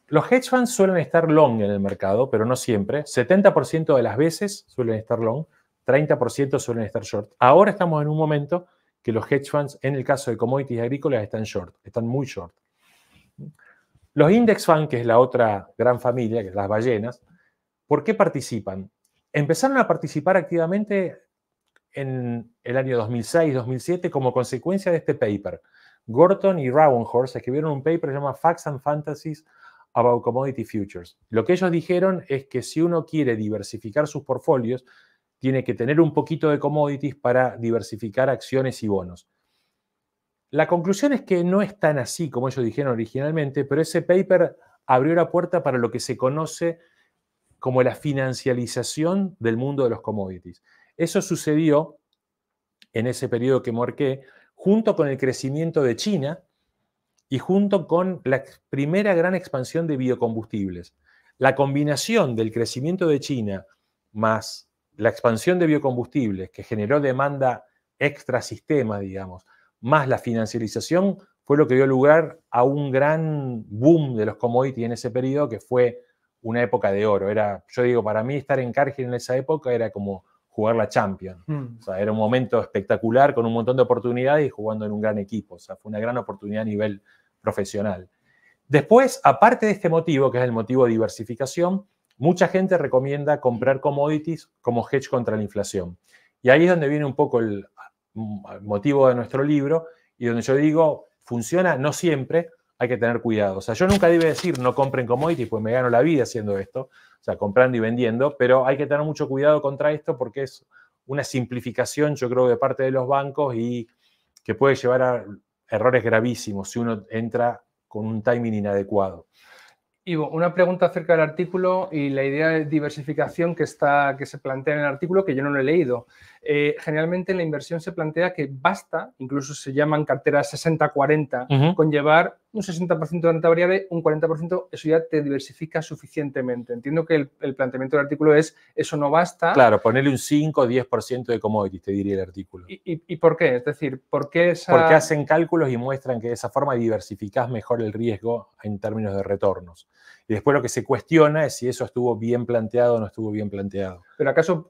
Los hedge funds suelen estar long en el mercado, pero no siempre. 70% de las veces suelen estar long, 30% suelen estar short. Ahora estamos en un momento que los hedge funds, en el caso de commodities agrícolas, están short, están muy short. Los index funds, que es la otra gran familia, que es las ballenas, ¿por qué participan? Empezaron a participar activamente en el año 2006-2007 como consecuencia de este paper. Gorton y Ravenhorst escribieron un paper llamado Facts and Fantasies about Commodity Futures. Lo que ellos dijeron es que si uno quiere diversificar sus portfolios, tiene que tener un poquito de commodities para diversificar acciones y bonos. La conclusión es que no es tan así como ellos dijeron originalmente, pero ese paper abrió la puerta para lo que se conoce como la financialización del mundo de los commodities. Eso sucedió en ese periodo que marqué, junto con el crecimiento de China y junto con la primera gran expansión de biocombustibles. La combinación del crecimiento de China más la expansión de biocombustibles que generó demanda extrasistema, digamos, más la financiarización, fue lo que dio lugar a un gran boom de los commodities en ese periodo, que fue una época de oro. Era, yo digo, para mí estar en Cargill en esa época era como jugar la Champions. Mm. O sea, era un momento espectacular con un montón de oportunidades y jugando en un gran equipo. O sea, fue una gran oportunidad a nivel profesional. Después, aparte de este motivo, que es el motivo de diversificación, Mucha gente recomienda comprar commodities como hedge contra la inflación. Y ahí es donde viene un poco el mm, motivo de nuestro libro y donde yo digo, funciona, no siempre, hay que tener cuidado. O sea, yo nunca debe decir no compren commodities, pues me gano la vida haciendo esto, o sea, comprando y vendiendo, pero hay que tener mucho cuidado contra esto porque es una simplificación, yo creo, de parte de los bancos y que puede llevar a errores gravísimos si uno entra con un timing inadecuado. Ivo, una pregunta acerca del artículo y la idea de diversificación que, está, que se plantea en el artículo, que yo no lo he leído. Eh, generalmente en la inversión se plantea que basta, incluso se llaman carteras 60-40, con llevar un 60% de renta variable, un 40%, eso ya te diversifica suficientemente. Entiendo que el, planteamiento del artículo es, eso no basta. Claro, ponerle un 5 o 10% de commodities, te diría el artículo. ¿Y, por qué? Es decir, ¿por qué esa...? Porque hacen cálculos y muestran que de esa forma diversificas mejor el riesgo en términos de retornos. Y después lo que se cuestiona es si eso estuvo bien planteado o no estuvo bien planteado. Pero ¿acaso,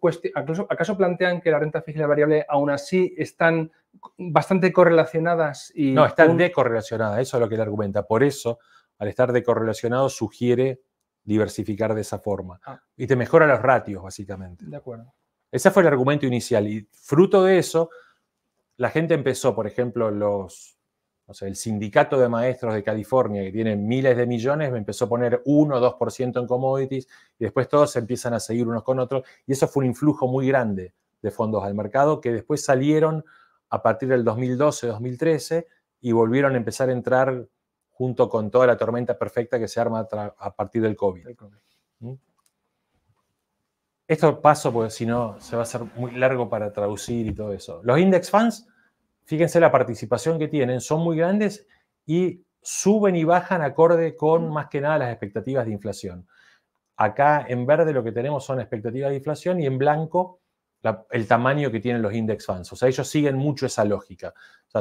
plantean que la renta fija y la variable aún así están bastante correlacionadas? Y no, están decorrelacionadas, eso es lo que él argumenta. Por eso, al estar decorrelacionados, sugiere diversificar de esa forma. Ah. Y te mejora los ratios, básicamente. De acuerdo. Ese fue el argumento inicial. Y fruto de eso, la gente empezó, por ejemplo, los o sea, el sindicato de maestros de California, que tiene miles de millones, me empezó a poner 1 o 2% en commodities y después todos se empiezan a seguir unos con otros. Y eso fue un influjo muy grande de fondos al mercado que después salieron a partir del 2012-2013 y volvieron a empezar a entrar junto con toda la tormenta perfecta que se arma a partir del COVID. ¿Mm? Esto paso porque si no se va a hacer muy largo para traducir y todo eso. Los index funds fíjense la participación que tienen, son muy grandes y suben y bajan acorde con mm. más que nada las expectativas de inflación. Acá en verde lo que tenemos son expectativas de inflación y en blanco el tamaño que tienen los index funds. O sea, ellos siguen mucho esa lógica.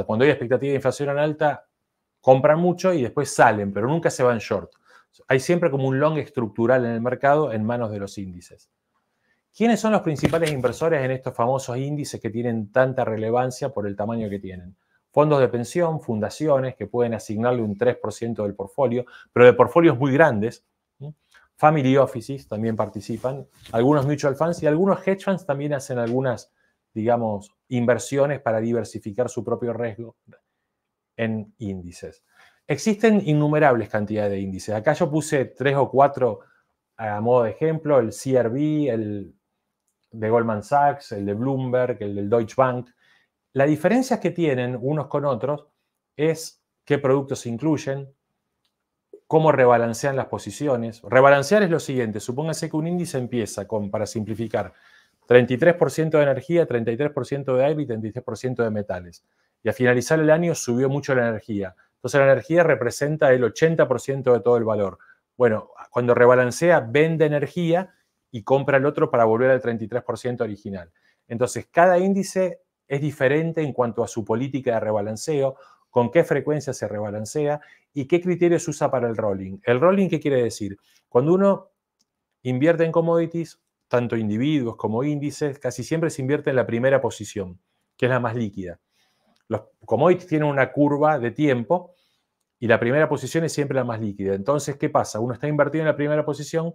cuando hay expectativa de inflación en alta, compran mucho y después salen, pero nunca se van short. Hay siempre como un long estructural en el mercado en manos de los índices. ¿Quiénes son los principales inversores en estos famosos índices que tienen tanta relevancia por el tamaño que tienen? Fondos de pensión, fundaciones que pueden asignarle un 3% del portfolio, pero de portfolios muy grandes. Family offices también participan, algunos mutual funds y algunos hedge funds también hacen algunas, digamos, inversiones para diversificar su propio riesgo en índices. Existen innumerables cantidades de índices. Acá yo puse tres o cuatro a modo de ejemplo, el CRB, el de Goldman Sachs, el de Bloomberg, el del Deutsche Bank. La diferencia que tienen unos con otros es qué productos incluyen, cómo rebalancean las posiciones. Rebalancear es lo siguiente, supóngase que un índice empieza con, para simplificar, 33% de energía, 33% de aire y 33% de metales. Y al finalizar el año subió mucho la energía. Entonces la energía representa el 80% de todo el valor. Bueno, cuando rebalancea, vende energía y compra el otro para volver al 33% original. Entonces, cada índice es diferente en cuanto a su política de rebalanceo, con qué frecuencia se rebalancea y qué criterios usa para el rolling. ¿El rolling qué quiere decir? Cuando uno invierte en commodities, tanto individuos como índices, casi siempre se invierte en la primera posición, que es la más líquida. Los commodities tienen una curva de tiempo y la primera posición es siempre la más líquida. Entonces, ¿qué pasa? Uno está invertido en la primera posición,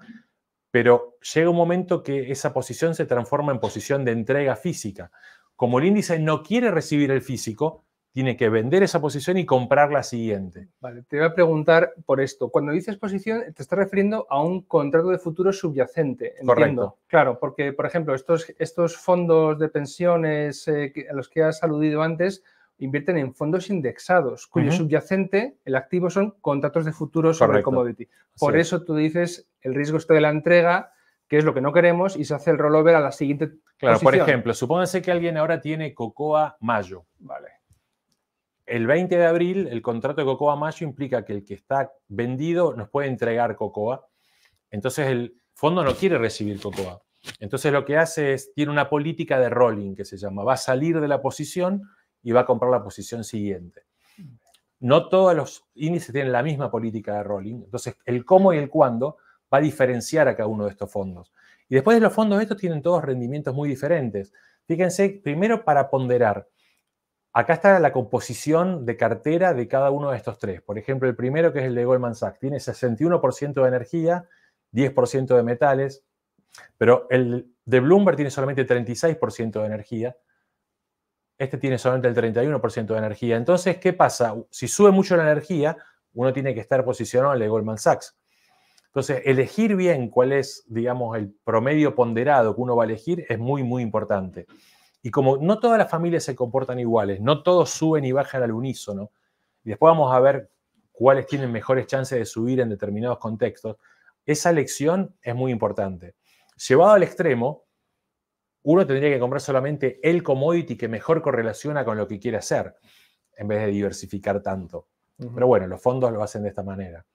pero llega un momento que esa posición se transforma en posición de entrega física. Como el índice no quiere recibir el físico, tiene que vender esa posición y comprar la siguiente. Vale, te voy a preguntar por esto. Cuando dices posición, te estás refiriendo a un contrato de futuro subyacente. Entiendo. Correcto. Claro, porque, por ejemplo, estos, fondos de pensiones eh, a los que has aludido antes, invierten en fondos indexados, cuyo subyacente, el activo, son contratos de futuros sobre commodity. Por eso tú dices el riesgo está de la entrega, que es lo que no queremos, y se hace el rollover a la siguiente. Claro, por ejemplo, supóngase que alguien ahora tiene Cocoa Mayo. Vale. El 20 de abril, el contrato de Cocoa Mayo implica que el que está vendido nos puede entregar Cocoa. Entonces, el fondo no quiere recibir Cocoa. Entonces, lo que hace es, tiene una política de rolling que se llama, va a salir de la posición y va a comprar la posición siguiente. No todos los índices tienen la misma política de rolling, entonces el cómo y el cuándo va a diferenciar a cada uno de estos fondos. Y después de los fondos estos tienen todos rendimientos muy diferentes. Fíjense, primero para ponderar, acá está la composición de cartera de cada uno de estos tres. Por ejemplo, el primero que es el de Goldman Sachs, tiene 61% de energía, 10% de metales, pero el de Bloomberg tiene solamente 36% de energía, este tiene solamente el 31% de energía. Entonces, ¿qué pasa? Si sube mucho la energía, uno tiene que estar posicionado en el Goldman Sachs. Entonces, elegir bien cuál es, digamos, el promedio ponderado que uno va a elegir es muy, muy importante. Y como no todas las familias se comportan iguales, no todos suben y bajan al unísono, y después vamos a ver cuáles tienen mejores chances de subir en determinados contextos, esa elección es muy importante. Llevado al extremo, uno tendría que comprar solamente el commodity que mejor correlaciona con lo que quiere hacer, en vez de diversificar tanto. Pero bueno, los fondos lo hacen de esta manera.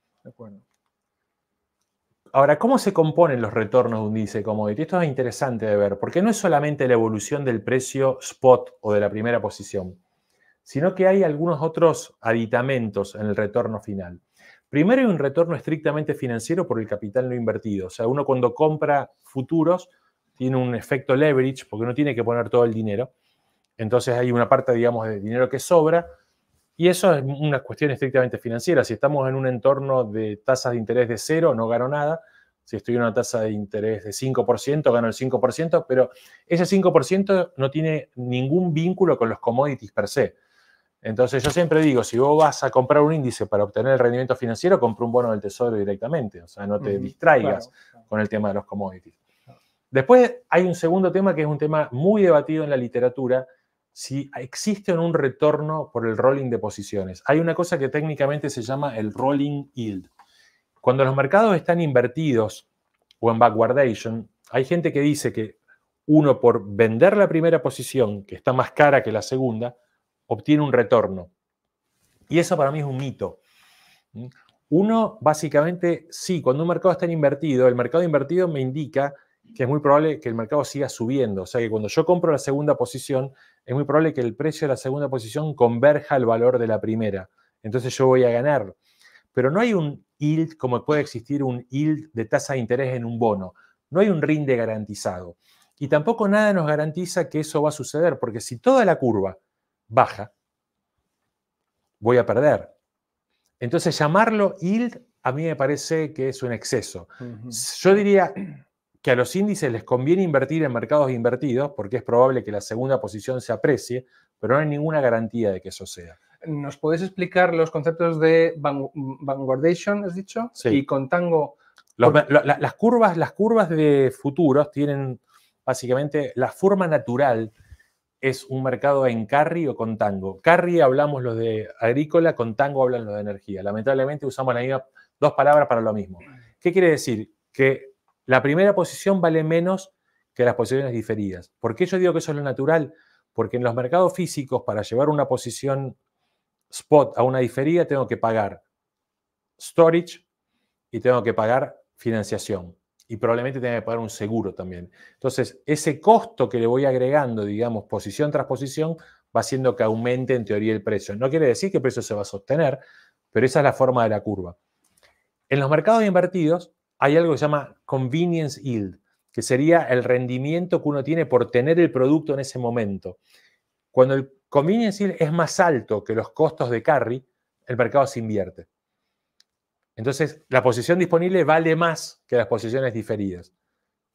Ahora, ¿cómo se componen los retornos de un índice commodity? Esto es interesante de ver, porque no es solamente la evolución del precio spot o de la primera posición, sino que hay algunos otros aditamentos en el retorno final. Primero hay un retorno estrictamente financiero por el capital no invertido. O sea, uno cuando compra futuros tiene un efecto leverage porque no tiene que poner todo el dinero. Entonces hay una parte, digamos, de dinero que sobra y eso es una cuestión estrictamente financiera. Si estamos en un entorno de tasas de interés de cero, no gano nada. Si estoy en una tasa de interés de 5%, gano el 5%, pero ese 5% no tiene ningún vínculo con los commodities per se. Entonces yo siempre digo, si vos vas a comprar un índice para obtener el rendimiento financiero, compra un bono del tesoro directamente, o sea, no te distraigas con el tema de los commodities. Después hay un segundo tema que es un tema muy debatido en la literatura, si existe un retorno por el rolling de posiciones. Hay una cosa que técnicamente se llama el rolling yield. Cuando los mercados están invertidos o en backwardation, hay gente que dice que uno por vender la primera posición, que está más cara que la segunda, obtiene un retorno. Y eso para mí es un mito. ¿Mm? Uno, básicamente, sí, cuando un mercado está invertido, el mercado invertido me indica que es muy probable que el mercado siga subiendo. O sea que cuando yo compro la segunda posición, es muy probable que el precio de la segunda posición converja al valor de la primera. Entonces yo voy a ganar. Pero no hay un yield como puede existir un yield de tasa de interés en un bono. No hay un rinde garantizado. Y tampoco nada nos garantiza que eso va a suceder, porque si toda la curva baja, voy a perder. Entonces llamarlo yield a mí me parece que es un exceso. Yo diría, que a los índices les conviene invertir en mercados invertidos porque es probable que la segunda posición se aprecie, pero no hay ninguna garantía de que eso sea. ¿Nos podés explicar los conceptos de vanguardation, has dicho? Sí. Y con tango. las, curvas, las curvas de futuros tienen básicamente la forma natural es un mercado en carry o con tango. Carry hablamos los de agrícola, con tango hablan los de energía. Lamentablemente usamos la dos palabras para lo mismo. ¿Qué quiere decir? Que la primera posición vale menos que las posiciones diferidas. ¿Por qué yo digo que eso es lo natural? Porque en los mercados físicos, para llevar una posición spot a una diferida, tengo que pagar storage y tengo que pagar financiación. Y probablemente tenga que pagar un seguro también. Entonces, ese costo que le voy agregando, digamos, posición tras posición, va haciendo que aumente en teoría el precio. No quiere decir que el precio se va a sostener, pero esa es la forma de la curva. En los mercados invertidos, hay algo que se llama convenience yield, que sería el rendimiento que uno tiene por tener el producto en ese momento. Cuando el convenience yield es más alto que los costos de carry, el mercado se invierte. Entonces, la posición disponible vale más que las posiciones diferidas.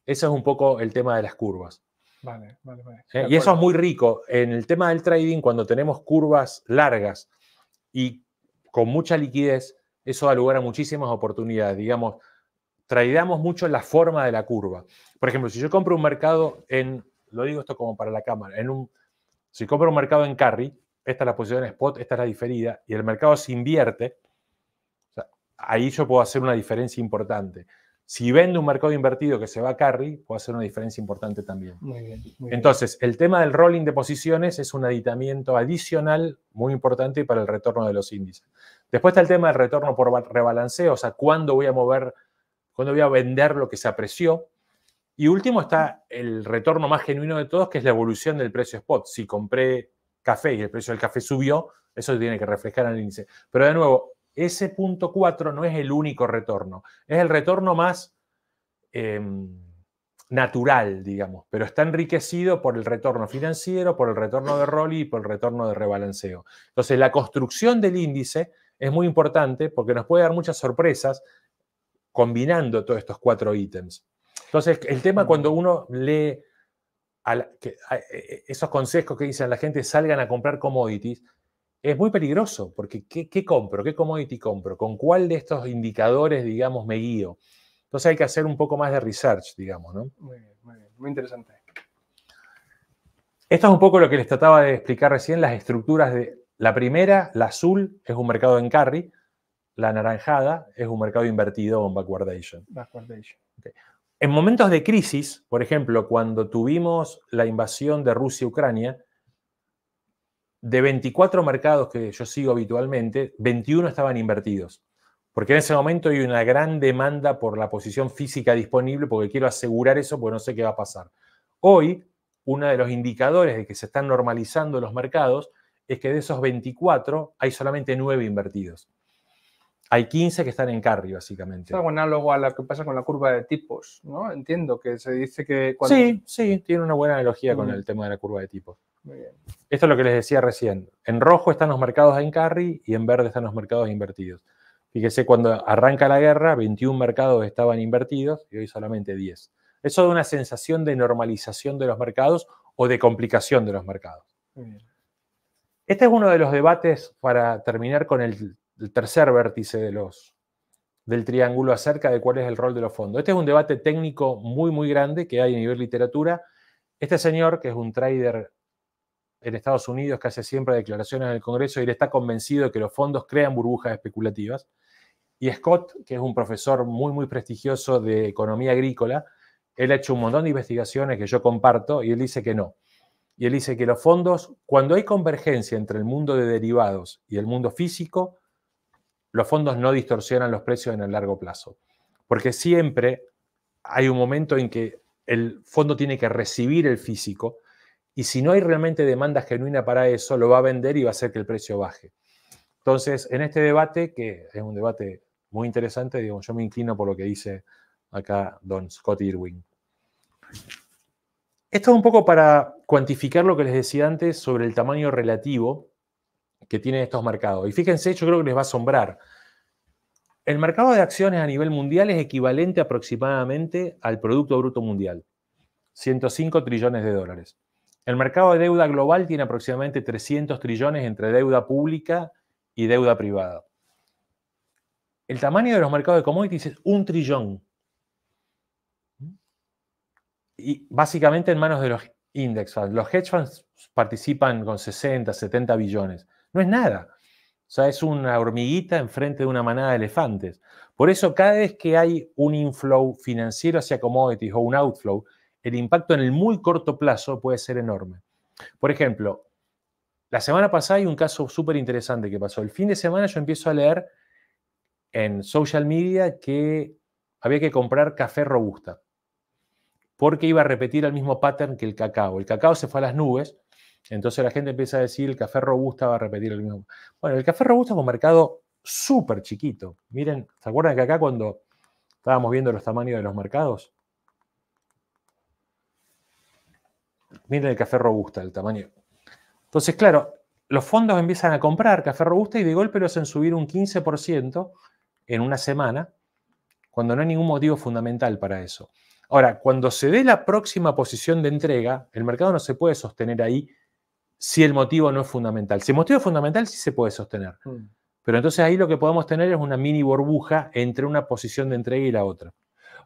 Eso es un poco el tema de las curvas. Vale, vale, vale. Eh, y eso es muy rico. En el tema del trading, cuando tenemos curvas largas y con mucha liquidez, eso da lugar a muchísimas oportunidades. Digamos, traidamos mucho la forma de la curva. Por ejemplo, si yo compro un mercado en, lo digo esto como para la cámara, en un, si compro un mercado en carry, esta es la posición en spot, esta es la diferida, y el mercado se invierte, ahí yo puedo hacer una diferencia importante. Si vende un mercado invertido que se va a carry, puedo hacer una diferencia importante también. Entonces, el tema del rolling de posiciones es un aditamiento adicional muy importante para el retorno de los índices. Después está el tema del retorno por rebalanceo, o sea, cuándo voy a mover cuando voy a vender lo que se apreció. Y último está el retorno más genuino de todos, que es la evolución del precio spot. Si compré café y el precio del café subió, eso tiene que reflejar en el índice. Pero de nuevo, ese punto 4 no es el único retorno, es el retorno más em, natural, digamos, pero está enriquecido por el retorno financiero, por el retorno de Rolly y por el retorno de rebalanceo. Entonces, la construcción del índice es muy importante porque nos puede dar muchas sorpresas combinando todos estos cuatro ítems. Entonces, el tema cuando uno lee e, e, esos consejos que dicen la gente salgan a comprar commodities, es muy peligroso, porque ¿qué, compro? ¿Qué commodity compro? ¿Con cuál de estos indicadores, digamos, me guío? Entonces hay que hacer un poco más de research, digamos, ¿no? Muy bien, muy bien, muy interesante. Esto es un poco lo que les trataba de explicar recién, las estructuras de... La primera, la azul, es un mercado en carry, la anaranjada es un mercado invertido o un backwardation. Backwardation. En momentos de crisis, por ejemplo, cuando tuvimos la invasión de Rusia Ucrania, de 24 mercados que yo sigo habitualmente, 21 estaban invertidos. Porque en ese momento hay una gran demanda por la posición física disponible, porque quiero asegurar eso, porque no sé qué va a pasar. Hoy, uno de los indicadores de que se están normalizando los mercados es que de esos 24 hay solamente 9 invertidos. Hay 15 que están en carry, básicamente. Es algo análogo a lo que pasa con la curva de tipos, ¿no? Entiendo que se dice que... Sí, sí, tiene una buena analogía con el tema de la curva de tipos. Esto es lo que les decía recién. En rojo están los mercados en carry y en verde están los mercados invertidos. Fíjese, cuando arranca la guerra, 21 mercados estaban invertidos y hoy solamente 10. Eso da una sensación de normalización de los mercados o de complicación de los mercados. Este es uno de los debates para terminar con el el tercer vértice de los, del triángulo acerca de cuál es el rol de los fondos. Este es un debate técnico muy, muy grande que hay a nivel literatura. Este señor, que es un trader en Estados Unidos que hace siempre declaraciones en el Congreso y él está convencido de que los fondos crean burbujas especulativas. Y Scott, que es un profesor muy, muy prestigioso de economía agrícola, él ha hecho un montón de investigaciones que yo comparto y él dice que no. Y él dice que los fondos, cuando hay convergencia entre el mundo de derivados y el mundo físico, los fondos no distorsionan los precios en el largo plazo. Porque siempre hay un momento en que el fondo tiene que recibir el físico y si no hay realmente demanda genuina para eso, lo va a vender y va a hacer que el precio baje. Entonces, en este debate, que es un debate muy interesante, digamos, yo me inclino por lo que dice acá don Scott Irwin. Esto es un poco para cuantificar lo que les decía antes sobre el tamaño relativo que tienen estos mercados. Y fíjense, yo creo que les va a asombrar. El mercado de acciones a nivel mundial es equivalente aproximadamente al Producto Bruto Mundial, 105 trillones de dólares. El mercado de deuda global tiene aproximadamente 300 trillones entre deuda pública y deuda privada. El tamaño de los mercados de commodities es un trillón. Y básicamente en manos de los index funds. Los hedge funds participan con 60, 70 billones. No es nada. O sea, es una hormiguita enfrente de una manada de elefantes. Por eso cada vez que hay un inflow financiero hacia commodities o un outflow, el impacto en el muy corto plazo puede ser enorme. Por ejemplo, la semana pasada hay un caso súper interesante que pasó. El fin de semana yo empiezo a leer en social media que había que comprar café robusta porque iba a repetir el mismo pattern que el cacao. El cacao se fue a las nubes entonces la gente empieza a decir, el café robusta va a repetir el mismo. Bueno, el café robusta es un mercado súper chiquito. Miren, ¿se acuerdan que acá cuando estábamos viendo los tamaños de los mercados? Miren el café robusta, el tamaño. Entonces, claro, los fondos empiezan a comprar café robusta y de golpe lo hacen subir un 15% en una semana, cuando no hay ningún motivo fundamental para eso. Ahora, cuando se dé la próxima posición de entrega, el mercado no se puede sostener ahí si el motivo no es fundamental. Si el motivo es fundamental, sí se puede sostener. Mm. Pero entonces ahí lo que podemos tener es una mini burbuja entre una posición de entrega y la otra.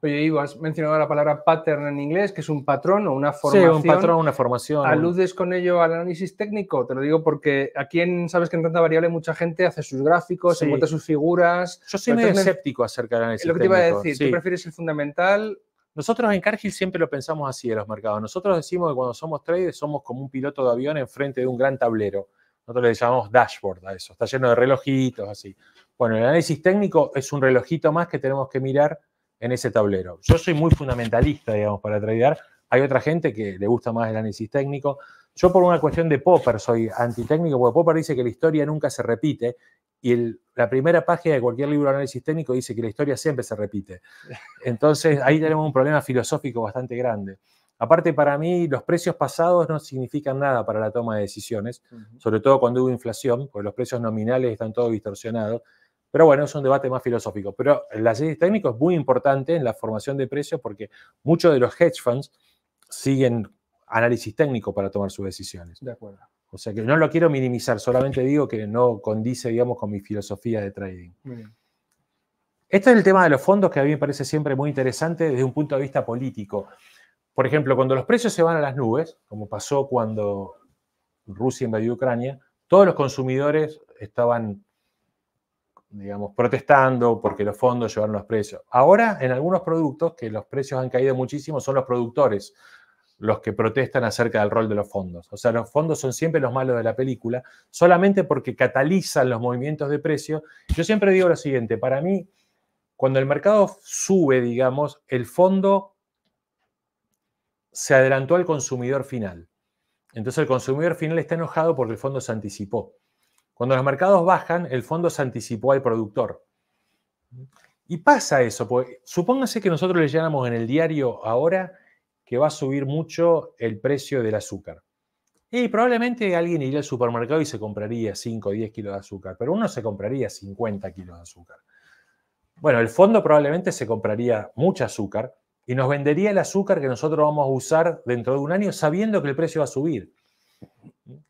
Oye, Ivo, has mencionado la palabra pattern en inglés, que es un patrón o una formación. Sí, un patrón, o una formación. ¿Aludes con ello al análisis técnico? Te lo digo porque aquí en, sabes que en tanta variable mucha gente hace sus gráficos, encuentra sus figuras. Yo soy medio escéptico acerca del análisis técnico. Lo que te iba a decir, ¿tú prefieres el fundamental nosotros en Cargill siempre lo pensamos así de los mercados. Nosotros decimos que cuando somos traders somos como un piloto de avión enfrente de un gran tablero. Nosotros le llamamos dashboard a eso. Está lleno de relojitos, así. Bueno, el análisis técnico es un relojito más que tenemos que mirar en ese tablero. Yo soy muy fundamentalista, digamos, para trader. Hay otra gente que le gusta más el análisis técnico. Yo por una cuestión de Popper soy antitécnico, porque Popper dice que la historia nunca se repite y la primera página de cualquier libro de análisis técnico dice que la historia siempre se repite. Entonces ahí tenemos un problema filosófico bastante grande. Aparte, para mí, los precios pasados no significan nada para la toma de decisiones, sobre todo cuando hubo inflación, porque los precios nominales están todos distorsionados. Pero bueno, es un debate más filosófico. Pero el análisis técnico es muy importante en la formación de precios porque muchos de los hedge funds siguen análisis técnico para tomar sus decisiones. De acuerdo. O sea que no lo quiero minimizar, solamente digo que no condice, digamos, con mi filosofía de trading. Este es el tema de los fondos que a mí me parece siempre muy interesante desde un punto de vista político. Por ejemplo, cuando los precios se van a las nubes, como pasó cuando Rusia invadió Ucrania, todos los consumidores estaban, digamos, protestando porque los fondos llevaron los precios. Ahora, en algunos productos, que los precios han caído muchísimo, son los productores los que protestan acerca del rol de los fondos. O sea, los fondos son siempre los malos de la película, solamente porque catalizan los movimientos de precio. Yo siempre digo lo siguiente, para mí, cuando el mercado sube, digamos, el fondo se adelantó al consumidor final. Entonces el consumidor final está enojado porque el fondo se anticipó. Cuando los mercados bajan, el fondo se anticipó al productor. Y pasa eso, porque supóngase que nosotros leyéramos en el diario ahora que va a subir mucho el precio del azúcar. Y probablemente alguien iría al supermercado y se compraría 5 o 10 kilos de azúcar, pero uno se compraría 50 kilos de azúcar. Bueno, el fondo probablemente se compraría mucho azúcar y nos vendería el azúcar que nosotros vamos a usar dentro de un año sabiendo que el precio va a subir.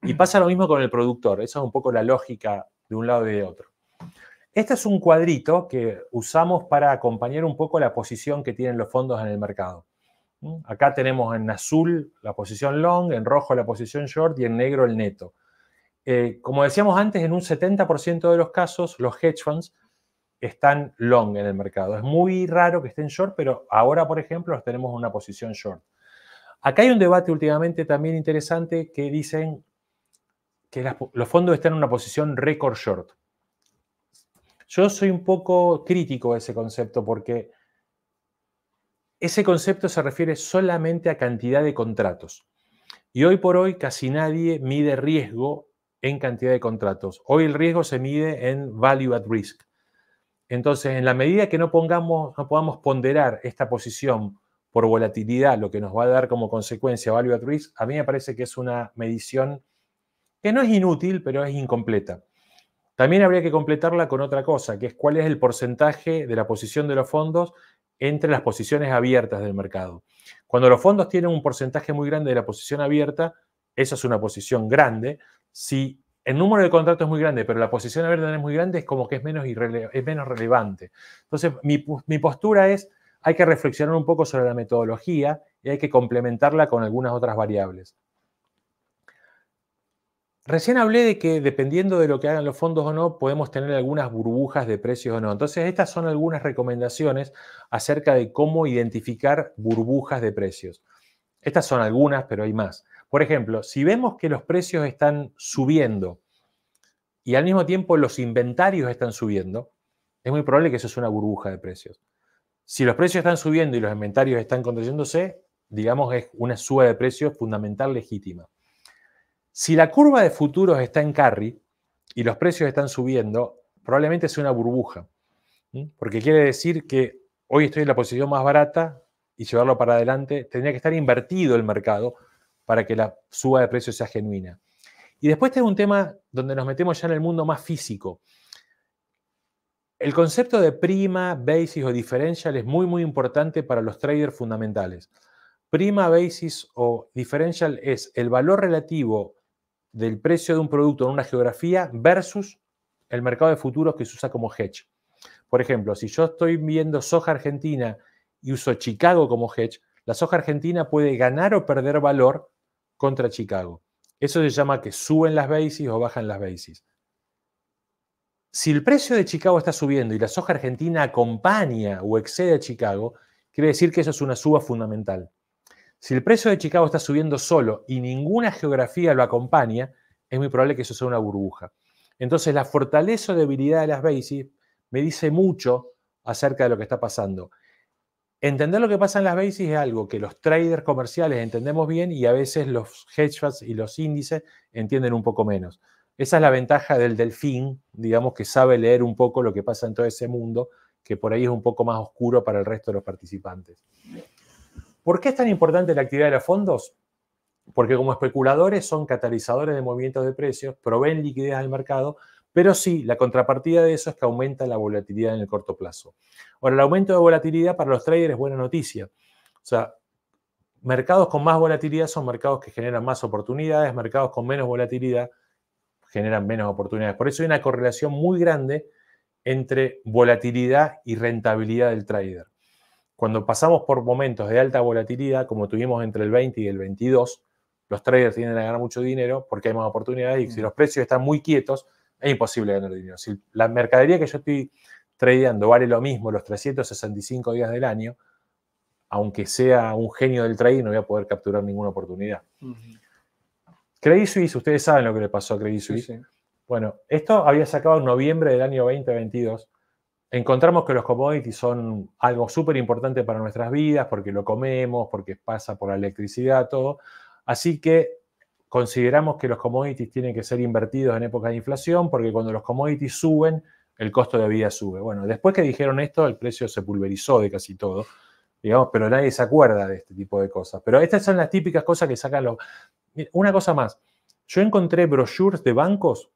Y pasa lo mismo con el productor, esa es un poco la lógica de un lado y de otro. Este es un cuadrito que usamos para acompañar un poco la posición que tienen los fondos en el mercado. Acá tenemos en azul la posición long, en rojo la posición short y en negro el neto. Eh, como decíamos antes, en un 70% de los casos los hedge funds están long en el mercado. Es muy raro que estén short, pero ahora, por ejemplo, los tenemos en una posición short. Acá hay un debate últimamente también interesante que dicen que los fondos están en una posición récord short. Yo soy un poco crítico a ese concepto porque ese concepto se refiere solamente a cantidad de contratos. Y hoy por hoy casi nadie mide riesgo en cantidad de contratos. Hoy el riesgo se mide en value at risk. Entonces, en la medida que no, pongamos, no podamos ponderar esta posición por volatilidad, lo que nos va a dar como consecuencia value at risk, a mí me parece que es una medición que no es inútil, pero es incompleta. También habría que completarla con otra cosa, que es cuál es el porcentaje de la posición de los fondos entre las posiciones abiertas del mercado. Cuando los fondos tienen un porcentaje muy grande de la posición abierta, esa es una posición grande. Si el número de contratos es muy grande, pero la posición abierta es muy grande, es como que es menos, menos relevante. Entonces, mi, mi postura es, hay que reflexionar un poco sobre la metodología y hay que complementarla con algunas otras variables. Recién hablé de que dependiendo de lo que hagan los fondos o no, podemos tener algunas burbujas de precios o no. Entonces, estas son algunas recomendaciones acerca de cómo identificar burbujas de precios. Estas son algunas, pero hay más. Por ejemplo, si vemos que los precios están subiendo y al mismo tiempo los inventarios están subiendo, es muy probable que eso es una burbuja de precios. Si los precios están subiendo y los inventarios están contrayéndose, digamos, es una suba de precios fundamental legítima. Si la curva de futuros está en carry y los precios están subiendo, probablemente sea una burbuja, porque quiere decir que hoy estoy en la posición más barata y llevarlo para adelante, tendría que estar invertido el mercado para que la suba de precio sea genuina. Y después tengo un tema donde nos metemos ya en el mundo más físico. El concepto de prima, basis o differential es muy, muy importante para los traders fundamentales. Prima, basis o differential es el valor relativo del precio de un producto en una geografía versus el mercado de futuros que se usa como hedge. Por ejemplo, si yo estoy viendo soja argentina y uso Chicago como hedge, la soja argentina puede ganar o perder valor contra Chicago. Eso se llama que suben las bases o bajan las bases. Si el precio de Chicago está subiendo y la soja argentina acompaña o excede a Chicago, quiere decir que eso es una suba fundamental. Si el precio de Chicago está subiendo solo y ninguna geografía lo acompaña, es muy probable que eso sea una burbuja. Entonces, la fortaleza o debilidad de las bases me dice mucho acerca de lo que está pasando. Entender lo que pasa en las bases es algo que los traders comerciales entendemos bien y a veces los hedge funds y los índices entienden un poco menos. Esa es la ventaja del delfín, digamos que sabe leer un poco lo que pasa en todo ese mundo, que por ahí es un poco más oscuro para el resto de los participantes. ¿Por qué es tan importante la actividad de los fondos? Porque como especuladores son catalizadores de movimientos de precios, proveen liquidez al mercado, pero sí, la contrapartida de eso es que aumenta la volatilidad en el corto plazo. Ahora, el aumento de volatilidad para los traders es buena noticia. O sea, mercados con más volatilidad son mercados que generan más oportunidades, mercados con menos volatilidad generan menos oportunidades. Por eso hay una correlación muy grande entre volatilidad y rentabilidad del trader. Cuando pasamos por momentos de alta volatilidad, como tuvimos entre el 20 y el 22, los traders tienden a ganar mucho dinero porque hay más oportunidades y si los precios están muy quietos, es imposible ganar dinero. Si la mercadería que yo estoy tradeando vale lo mismo los 365 días del año, aunque sea un genio del trading, no voy a poder capturar ninguna oportunidad. Credit Suisse, ustedes saben lo que le pasó a Credit Suisse. Bueno, esto había sacado en noviembre del año 2022 encontramos que los commodities son algo súper importante para nuestras vidas, porque lo comemos, porque pasa por la electricidad, todo. Así que consideramos que los commodities tienen que ser invertidos en época de inflación, porque cuando los commodities suben, el costo de vida sube. Bueno, después que dijeron esto, el precio se pulverizó de casi todo, digamos, pero nadie se acuerda de este tipo de cosas. Pero estas son las típicas cosas que sacan los... Una cosa más, yo encontré brochures de bancos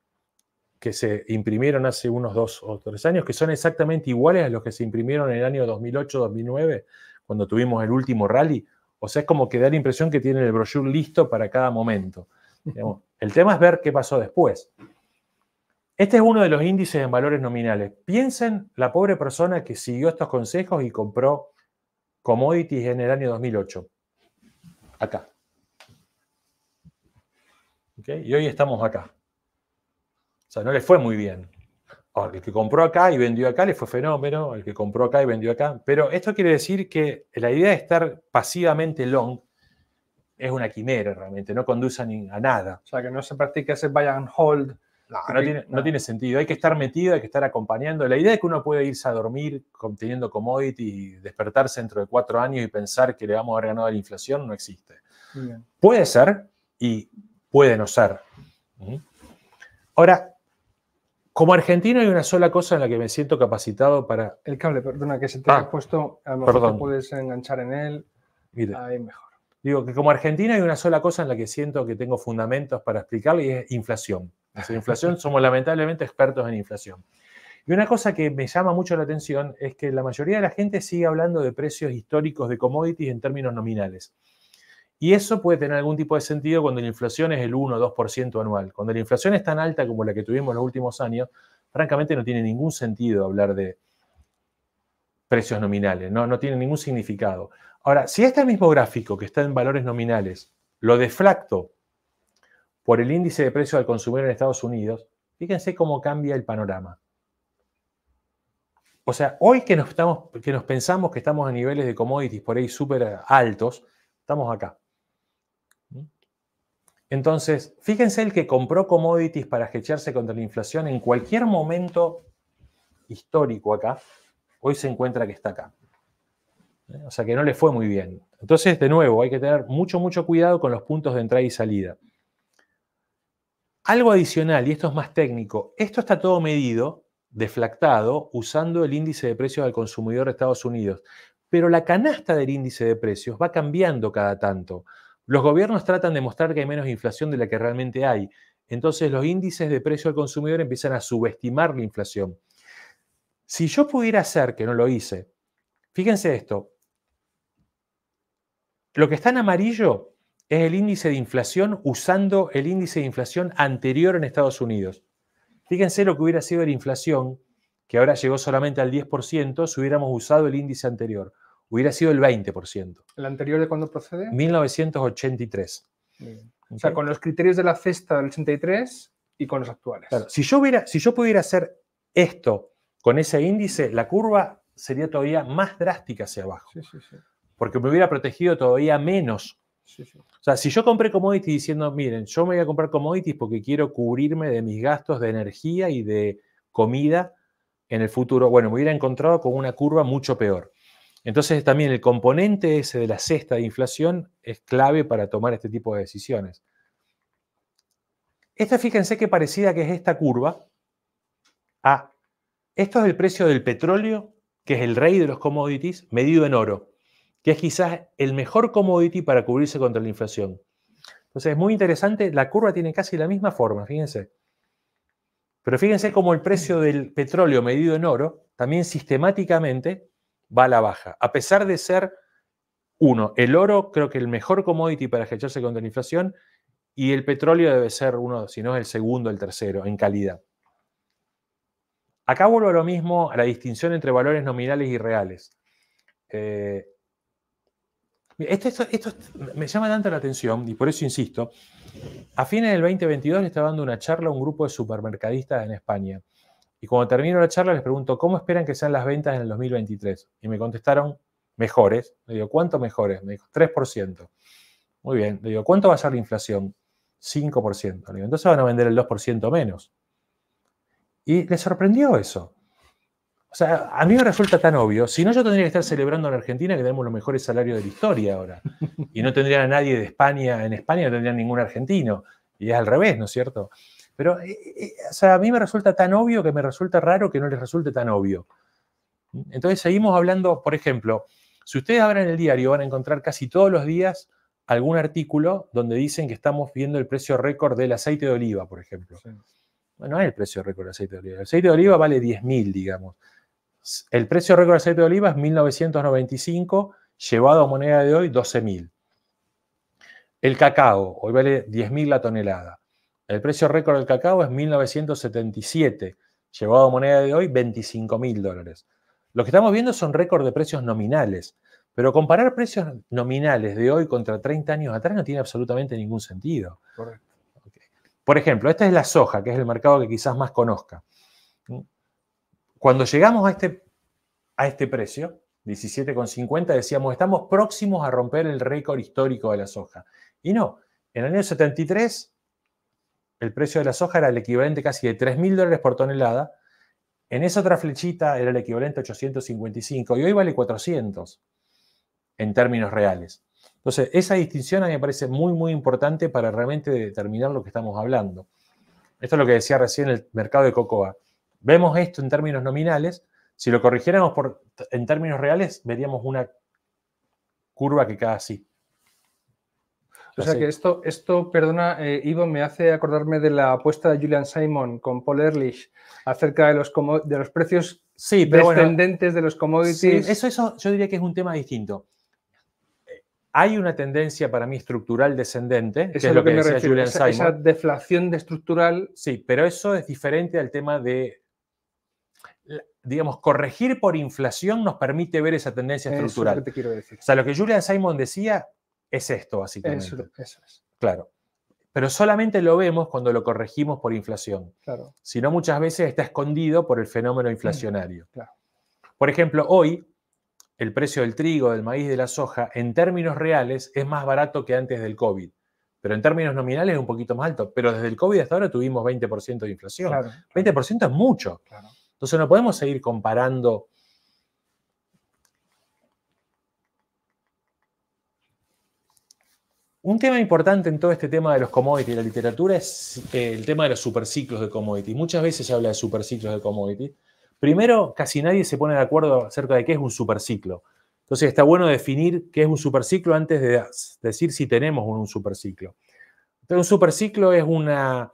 que se imprimieron hace unos dos o tres años, que son exactamente iguales a los que se imprimieron en el año 2008-2009, cuando tuvimos el último rally. O sea, es como que da la impresión que tienen el brochure listo para cada momento. el tema es ver qué pasó después. Este es uno de los índices en valores nominales. Piensen la pobre persona que siguió estos consejos y compró commodities en el año 2008. Acá. Y hoy estamos acá sea, no le fue muy bien. el que compró acá y vendió acá le fue fenómeno, el que compró acá y vendió acá. Pero esto quiere decir que la idea de estar pasivamente long es una quimera realmente, no conduce a, nada. O sea, que no se practique ese buy and hold. No, ah. tiene, sentido. Hay que estar metido, hay que estar acompañando. La idea de que uno puede irse a dormir teniendo commodity y despertarse dentro de cuatro años y pensar que le vamos a haber ganado la inflación no existe. Puede ser y puede no ser. Ahora, como argentino hay una sola cosa en la que me siento capacitado para... El cable, perdona, que se te ah, ha puesto, a lo mejor puedes enganchar en él. Ahí mejor. Digo que como argentino hay una sola cosa en la que siento que tengo fundamentos para explicarle y es inflación. Es inflación, somos lamentablemente expertos en inflación. Y una cosa que me llama mucho la atención es que la mayoría de la gente sigue hablando de precios históricos de commodities en términos nominales. Y eso puede tener algún tipo de sentido cuando la inflación es el 1 o 2% anual. Cuando la inflación es tan alta como la que tuvimos en los últimos años, francamente no tiene ningún sentido hablar de precios nominales, no, tiene ningún significado. Ahora, si este mismo gráfico que está en valores nominales lo deflacto por el índice de precios al consumidor en Estados Unidos, fíjense cómo cambia el panorama. O sea, hoy que nos, que nos pensamos que estamos a niveles de commodities por ahí súper altos, estamos acá. Entonces, fíjense el que compró commodities para hecharse contra la inflación en cualquier momento histórico acá, hoy se encuentra que está acá. O sea que no le fue muy bien. Entonces, de nuevo, hay que tener mucho, mucho cuidado con los puntos de entrada y salida. Algo adicional, y esto es más técnico, esto está todo medido, deflactado, usando el índice de precios al consumidor de Estados Unidos. Pero la canasta del índice de precios va cambiando cada tanto. Los gobiernos tratan de mostrar que hay menos inflación de la que realmente hay. Entonces los índices de precio al consumidor empiezan a subestimar la inflación. Si yo pudiera hacer, que no lo hice, fíjense esto, lo que está en amarillo es el índice de inflación usando el índice de inflación anterior en Estados Unidos. Fíjense lo que hubiera sido la inflación, que ahora llegó solamente al 10%, si hubiéramos usado el índice anterior hubiera sido el 20%. ¿El anterior de cuándo procede? 1983. O sea, con los criterios de la cesta del 83 y con los actuales. Claro, si yo, hubiera, si yo pudiera hacer esto con ese índice, la curva sería todavía más drástica hacia abajo. Sí, sí, sí. Porque me hubiera protegido todavía menos. O sea, si yo compré commodities diciendo, miren, yo me voy a comprar commodities porque quiero cubrirme de mis gastos de energía y de comida en el futuro, bueno, me hubiera encontrado con una curva mucho peor. Entonces también el componente ese de la cesta de inflación es clave para tomar este tipo de decisiones. Esta fíjense qué parecida que es esta curva. a ah, esto es el precio del petróleo, que es el rey de los commodities, medido en oro, que es quizás el mejor commodity para cubrirse contra la inflación. Entonces es muy interesante, la curva tiene casi la misma forma, fíjense. Pero fíjense cómo el precio del petróleo medido en oro también sistemáticamente va a la baja. A pesar de ser, uno, el oro creo que el mejor commodity para hedgearse contra la inflación y el petróleo debe ser uno, si no es el segundo, el tercero, en calidad. Acá vuelvo a lo mismo, a la distinción entre valores nominales y reales. Eh, esto, esto, me llama tanto la atención y por eso insisto. A fines del 2022 le estaba dando una charla a un grupo de supermercadistas en España. Y cuando termino la charla les pregunto, ¿cómo esperan que sean las ventas en el 2023? Y me contestaron, mejores. Le digo, ¿cuánto mejores? Me dijo, 3%. Muy bien. Le digo, ¿cuánto va a ser la inflación? 5%. Le digo, entonces van a vender el 2% menos. Y les sorprendió eso. O sea, a mí me resulta tan obvio. Si no, yo tendría que estar celebrando en Argentina que tenemos los mejores salarios de la historia ahora. Y no tendría a nadie de España, en España no tendría ningún argentino. Y es al revés, ¿no es cierto? Pero eh, eh, eh, a mí me resulta tan obvio que me resulta raro que no les resulte tan obvio. Entonces seguimos hablando, por ejemplo, si ustedes abren el diario van a encontrar casi todos los días algún artículo donde dicen que estamos viendo el precio récord del aceite de oliva, por ejemplo. Bueno, no es el precio récord del aceite de oliva. El aceite de oliva vale 10.000, digamos. El precio récord del aceite de oliva es 1.995, llevado a moneda de hoy 12.000. El cacao, hoy vale 10.000 la tonelada. El precio récord del cacao es 1977, llevado a moneda de hoy 25 mil dólares. Lo que estamos viendo son récord de precios nominales, pero comparar precios nominales de hoy contra 30 años atrás no tiene absolutamente ningún sentido. Por ejemplo, esta es la soja, que es el mercado que quizás más conozca. Cuando llegamos a este, a este precio, 17,50, decíamos, estamos próximos a romper el récord histórico de la soja. Y no, en el año 73 el precio de la soja era el equivalente casi de 3.000 dólares por tonelada. En esa otra flechita era el equivalente a 855 y hoy vale 400 en términos reales. Entonces, esa distinción a mí me parece muy, muy importante para realmente determinar lo que estamos hablando. Esto es lo que decía recién el mercado de cocoa. Vemos esto en términos nominales. Si lo corrigiéramos por, en términos reales, veríamos una curva que cae así. O sea que esto, esto perdona, eh, Ivo, me hace acordarme de la apuesta de Julian Simon con Paul Ehrlich acerca de los, de los precios sí, descendentes de los commodities. eso, eso yo diría que es un tema distinto. Hay una tendencia para mí estructural descendente, eso es, lo que, me decía Julian Simon. Esa deflación estructural. Sí, pero eso es diferente al tema de digamos, corregir por inflación nos permite ver esa tendencia estructural. Eso es lo que te quiero decir. O sea, lo que Julian Simon decía es esto, básicamente. Eso, es. Claro. Pero solamente lo vemos cuando lo corregimos por inflación. Claro. Si no, muchas veces está escondido por el fenómeno mm, inflacionario. Claro. Por ejemplo, hoy el precio del trigo, del maíz, de la soja, en términos reales, es más barato que antes del COVID. Pero en términos nominales es un poquito más alto. Pero desde el COVID hasta ahora tuvimos 20% de inflación. Claro, 20% es mucho. Entonces no podemos seguir comparando Un tema importante en todo este tema de los commodities y la literatura es eh, el tema de los superciclos de commodities. Muchas veces se habla de superciclos de commodities. Primero, casi nadie se pone de acuerdo acerca de qué es un superciclo. Entonces está bueno definir qué es un superciclo antes de decir si tenemos un superciclo. Entonces, un superciclo es una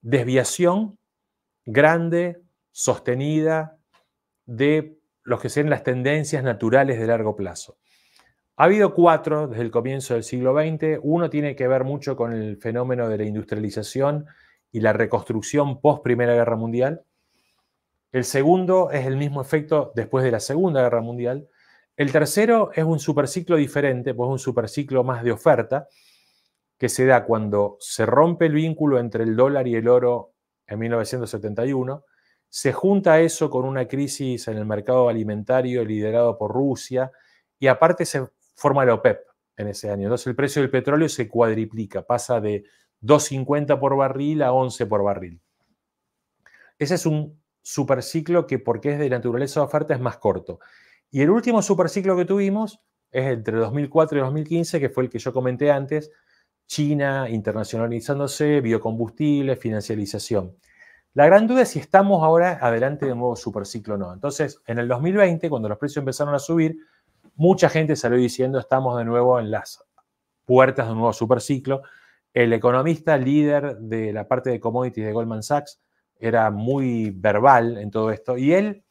desviación grande, sostenida, de lo que sean las tendencias naturales de largo plazo. Ha habido cuatro desde el comienzo del siglo XX. Uno tiene que ver mucho con el fenómeno de la industrialización y la reconstrucción post Primera Guerra Mundial. El segundo es el mismo efecto después de la Segunda Guerra Mundial. El tercero es un superciclo diferente, pues un superciclo más de oferta, que se da cuando se rompe el vínculo entre el dólar y el oro en 1971, se junta eso con una crisis en el mercado alimentario liderado por Rusia, y aparte se forma la OPEP en ese año. Entonces el precio del petróleo se cuadriplica, pasa de 2.50 por barril a 11 por barril. Ese es un superciclo que porque es de naturaleza de oferta es más corto. Y el último superciclo que tuvimos es entre 2004 y 2015, que fue el que yo comenté antes, China internacionalizándose, biocombustibles, financiarización. La gran duda es si estamos ahora adelante de un nuevo superciclo o no. Entonces, en el 2020, cuando los precios empezaron a subir, Mucha gente salió diciendo, estamos de nuevo en las puertas de un nuevo superciclo. El economista líder de la parte de commodities de Goldman Sachs era muy verbal en todo esto y él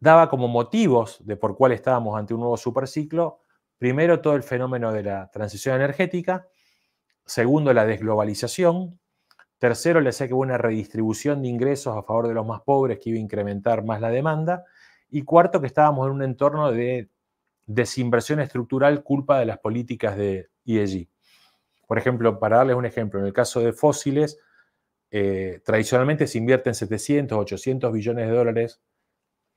daba como motivos de por cuál estábamos ante un nuevo superciclo, primero todo el fenómeno de la transición energética, segundo la desglobalización, tercero le decía que hubo una redistribución de ingresos a favor de los más pobres que iba a incrementar más la demanda, y cuarto, que estábamos en un entorno de desinversión estructural culpa de las políticas de IEG. Por ejemplo, para darles un ejemplo, en el caso de fósiles, eh, tradicionalmente se invierten 700, 800 billones de dólares.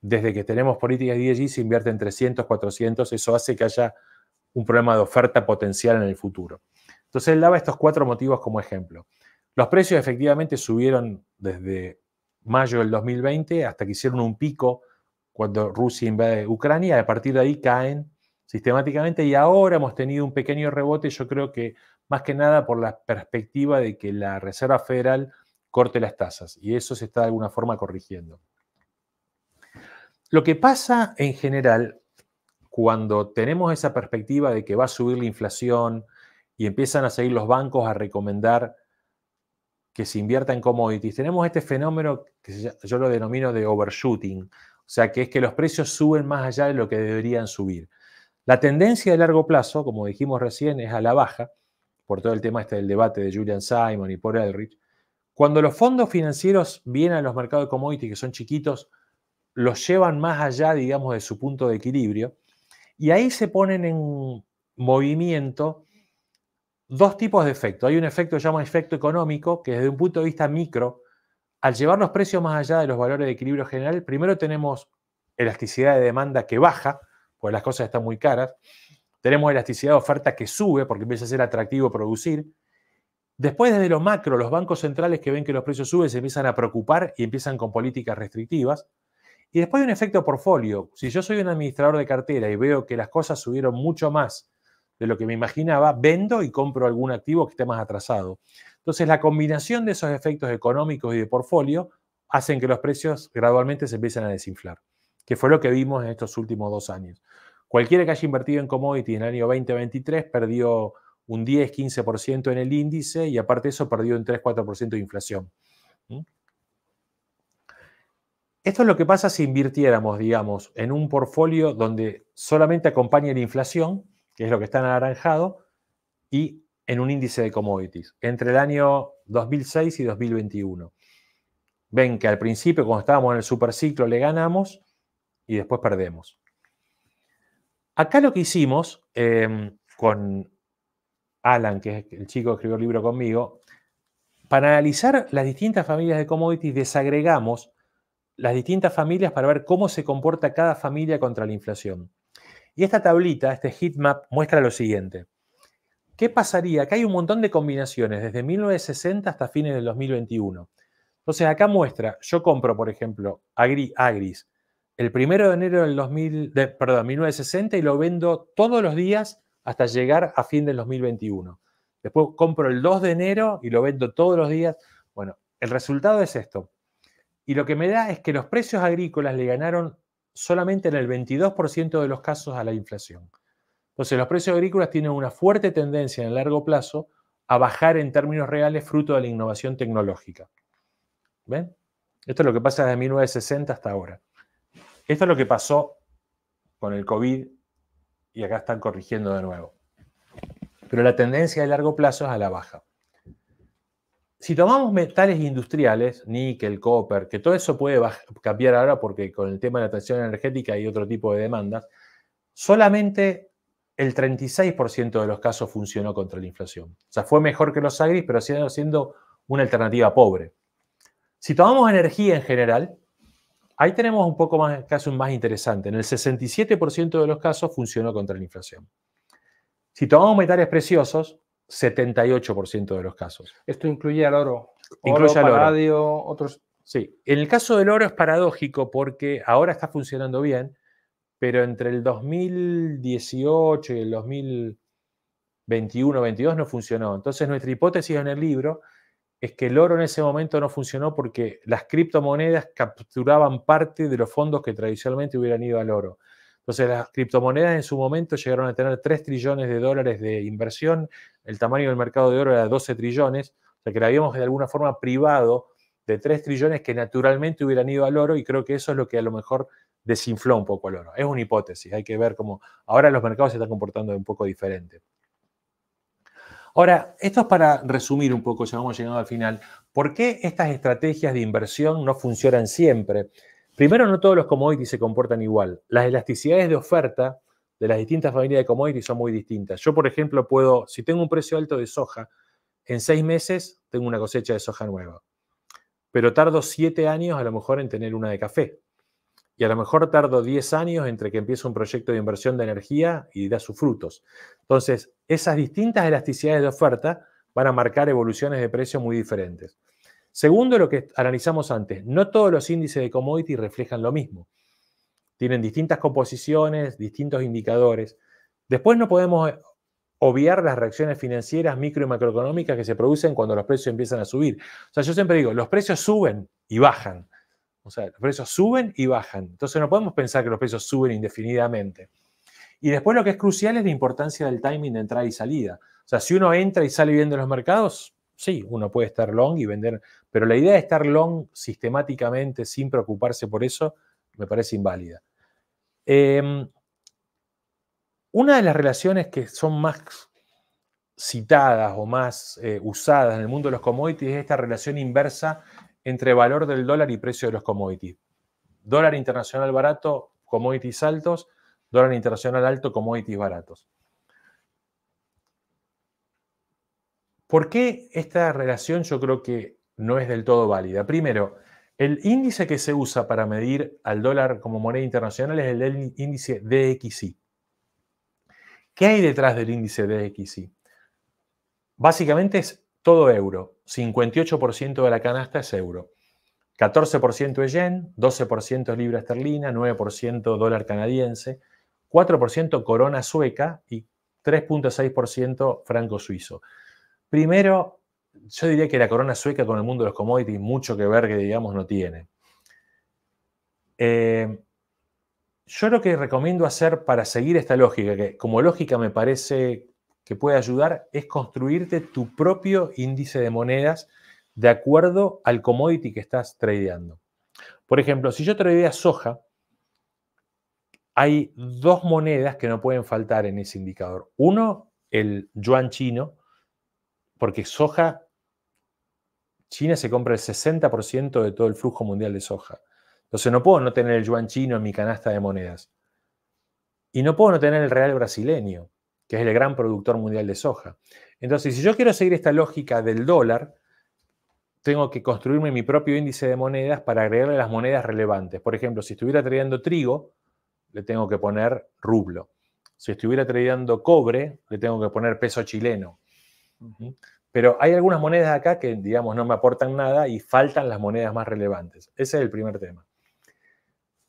Desde que tenemos políticas de IEG se invierten 300, 400. Eso hace que haya un problema de oferta potencial en el futuro. Entonces él daba estos cuatro motivos como ejemplo. Los precios efectivamente subieron desde mayo del 2020 hasta que hicieron un pico cuando Rusia invade Ucrania, a partir de ahí caen sistemáticamente y ahora hemos tenido un pequeño rebote, yo creo que más que nada por la perspectiva de que la Reserva Federal corte las tasas y eso se está de alguna forma corrigiendo. Lo que pasa en general cuando tenemos esa perspectiva de que va a subir la inflación y empiezan a seguir los bancos a recomendar que se invierta en commodities, tenemos este fenómeno que yo lo denomino de overshooting, o sea, que es que los precios suben más allá de lo que deberían subir. La tendencia de largo plazo, como dijimos recién, es a la baja, por todo el tema este del debate de Julian Simon y por Elrich. Cuando los fondos financieros vienen a los mercados de commodities, que son chiquitos, los llevan más allá, digamos, de su punto de equilibrio, y ahí se ponen en movimiento dos tipos de efectos. Hay un efecto que se llama efecto económico, que desde un punto de vista micro al llevar los precios más allá de los valores de equilibrio general, primero tenemos elasticidad de demanda que baja, porque las cosas están muy caras. Tenemos elasticidad de oferta que sube, porque empieza a ser atractivo producir. Después, desde lo macro, los bancos centrales que ven que los precios suben se empiezan a preocupar y empiezan con políticas restrictivas. Y después hay un efecto portfolio. Si yo soy un administrador de cartera y veo que las cosas subieron mucho más de lo que me imaginaba, vendo y compro algún activo que esté más atrasado. Entonces, la combinación de esos efectos económicos y de portfolio hacen que los precios gradualmente se empiecen a desinflar, que fue lo que vimos en estos últimos dos años. Cualquiera que haya invertido en commodities en el año 2023 perdió un 10-15% en el índice y aparte de eso perdió un 3-4% de inflación. Esto es lo que pasa si invirtiéramos, digamos, en un portfolio donde solamente acompaña la inflación, que es lo que está en anaranjado, y en un índice de commodities entre el año 2006 y 2021. Ven que al principio, cuando estábamos en el superciclo, le ganamos y después perdemos. Acá lo que hicimos em, con Alan, que es el chico que escribió el libro conmigo, para analizar las distintas familias de commodities, desagregamos las distintas familias para ver cómo se comporta cada familia contra la inflación. Y esta tablita, este map, muestra lo siguiente. ¿Qué pasaría? Acá hay un montón de combinaciones, desde 1960 hasta fines del 2021. Entonces, acá muestra, yo compro, por ejemplo, Agris el primero de enero del 2000, de, perdón, 1960 y lo vendo todos los días hasta llegar a fin del 2021. Después compro el 2 de enero y lo vendo todos los días. Bueno, el resultado es esto. Y lo que me da es que los precios agrícolas le ganaron solamente en el 22% de los casos a la inflación. Entonces, los precios agrícolas tienen una fuerte tendencia en el largo plazo a bajar en términos reales fruto de la innovación tecnológica. ¿Ven? Esto es lo que pasa desde 1960 hasta ahora. Esto es lo que pasó con el COVID y acá están corrigiendo de nuevo. Pero la tendencia de largo plazo es a la baja. Si tomamos metales industriales, níquel, copper, que todo eso puede cambiar ahora porque con el tema de la transición energética hay otro tipo de demandas, solamente el 36% de los casos funcionó contra la inflación. O sea, fue mejor que los agris, pero siendo, siendo una alternativa pobre. Si tomamos energía en general, ahí tenemos un poco más casos más interesante. En el 67% de los casos funcionó contra la inflación. Si tomamos metales preciosos, 78% de los casos. Esto incluye al oro. Incluye al otros. Sí. En el caso del oro es paradójico porque ahora está funcionando bien, pero entre el 2018 y el 2021-22 no funcionó. Entonces nuestra hipótesis en el libro es que el oro en ese momento no funcionó porque las criptomonedas capturaban parte de los fondos que tradicionalmente hubieran ido al oro. Entonces las criptomonedas en su momento llegaron a tener 3 trillones de dólares de inversión, el tamaño del mercado de oro era 12 trillones, o sea que la habíamos de alguna forma privado de 3 trillones que naturalmente hubieran ido al oro y creo que eso es lo que a lo mejor desinfló un poco el oro. Es una hipótesis, hay que ver cómo ahora los mercados se están comportando un poco diferente. Ahora, esto es para resumir un poco, ya hemos llegado al final, ¿por qué estas estrategias de inversión no funcionan siempre? Primero, no todos los commodities se comportan igual. Las elasticidades de oferta de las distintas familias de commodities son muy distintas. Yo, por ejemplo, puedo, si tengo un precio alto de soja, en seis meses tengo una cosecha de soja nueva, pero tardo siete años a lo mejor en tener una de café y a lo mejor tardo 10 años entre que empiece un proyecto de inversión de energía y da sus frutos. Entonces, esas distintas elasticidades de oferta van a marcar evoluciones de precios muy diferentes. Segundo, lo que analizamos antes, no todos los índices de commodity reflejan lo mismo. Tienen distintas composiciones, distintos indicadores. Después no podemos eh, obviar las reacciones financieras, micro y macroeconómicas que se producen cuando los precios empiezan a subir. O sea, yo siempre digo, los precios suben y bajan. O sea, los precios suben y bajan. Entonces no podemos pensar que los precios suben indefinidamente. Y después lo que es crucial es la importancia del timing de entrada y salida. O sea, si uno entra y sale bien los mercados, sí, uno puede estar long y vender, pero la idea de estar long sistemáticamente sin preocuparse por eso me parece inválida. Em, una de las relaciones que son más citadas o más eh, usadas en el mundo de los commodities es esta relación inversa entre valor del dólar y precio de los commodities. Dólar internacional barato, commodities altos, dólar internacional alto, commodities baratos. ¿Por qué esta relación yo creo que no es del todo válida? Primero, el índice que se usa para medir al dólar como moneda internacional es el índice DXI. ¿Qué hay detrás del índice DXI? Básicamente es todo euro. 58% de la canasta es euro. 14% es yen, 12% es libra esterlina, 9% dólar canadiense, 4% corona sueca y 3.6% franco suizo. Primero, yo diría que la corona sueca con el mundo de los commodities mucho que ver que digamos no tiene. Eh, yo lo que recomiendo hacer para seguir esta lógica, que como lógica me parece que puede ayudar es construirte tu propio índice de monedas de acuerdo al commodity que estás tradeando. Por ejemplo, si yo a soja, hay dos monedas que no pueden faltar en ese indicador. Uno, el yuan chino, porque soja, China se compra el 60% de todo el flujo mundial de soja. Entonces no puedo no tener el yuan chino en mi canasta de monedas. Y no puedo no tener el real brasileño, que es el gran productor mundial de soja. Entonces, si yo quiero seguir esta lógica del dólar, tengo que construirme mi propio índice de monedas para agregarle las monedas relevantes. Por ejemplo, si estuviera trayendo trigo, le tengo que poner rublo. Si estuviera trayendo cobre, le tengo que poner peso chileno. Pero hay algunas monedas acá que, digamos, no me aportan nada y faltan las monedas más relevantes. Ese es el primer tema.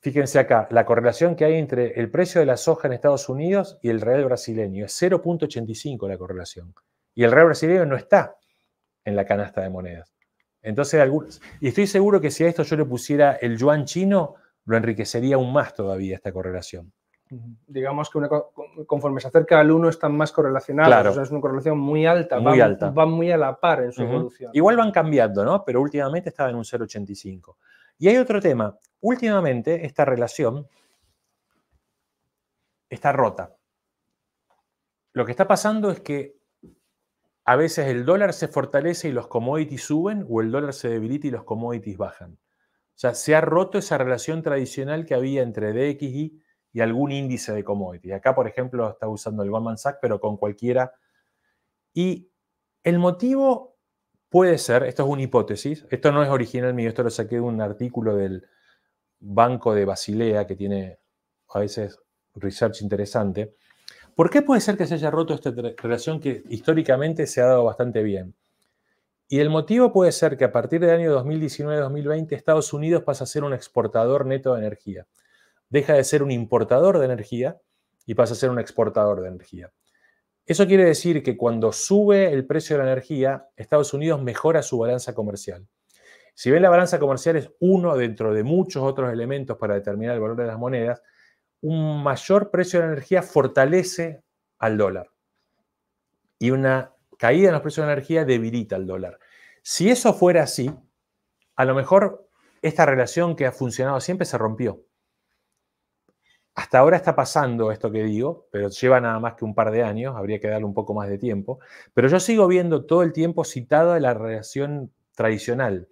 Fíjense acá, la correlación que hay entre el precio de la soja en Estados Unidos y el real brasileño es 0.85 la correlación. Y el real brasileño no está en la canasta de monedas. Entonces, y estoy seguro que si a esto yo le pusiera el yuan chino, lo enriquecería aún más todavía esta correlación. Digamos que conforme se acerca al 1 están más correlacionados, es una correlación muy alta, muy van, alta. van muy a la par en su evolución. Igual van cambiando, ¿no? Pero últimamente estaba en un 0,85. Y hay otro tema, Últimamente esta relación está rota. Lo que está pasando es que a veces el dólar se fortalece y los commodities suben o el dólar se debilita y los commodities bajan. O sea, se ha roto esa relación tradicional que había entre DXY y algún índice de commodities. Acá, por ejemplo, está usando el Goldman Sachs, pero con cualquiera. Y el motivo puede ser, esto es una hipótesis, esto no es original mío, esto lo saqué de un artículo del banco de Basilea, que tiene a veces research interesante, ¿por qué puede ser que se haya roto esta relación que históricamente se ha dado bastante bien? Y el motivo puede ser que a partir del año 2019-2020 Estados Unidos pasa a ser un exportador neto de energía. Deja de ser un importador de energía y pasa a ser un exportador de energía. Eso quiere decir que cuando sube el precio de la energía, Estados Unidos mejora su balanza comercial. Si bien la balanza comercial es uno dentro de muchos otros elementos para determinar el valor de las monedas, un mayor precio de la energía fortalece al dólar y una caída en los precios de la energía debilita al dólar. Si eso fuera así, a lo mejor esta relación que ha funcionado siempre se rompió. Hasta ahora está pasando esto que digo, pero lleva nada más que un par de años, habría que darle un poco más de tiempo. Pero yo sigo viendo todo el tiempo citada la relación tradicional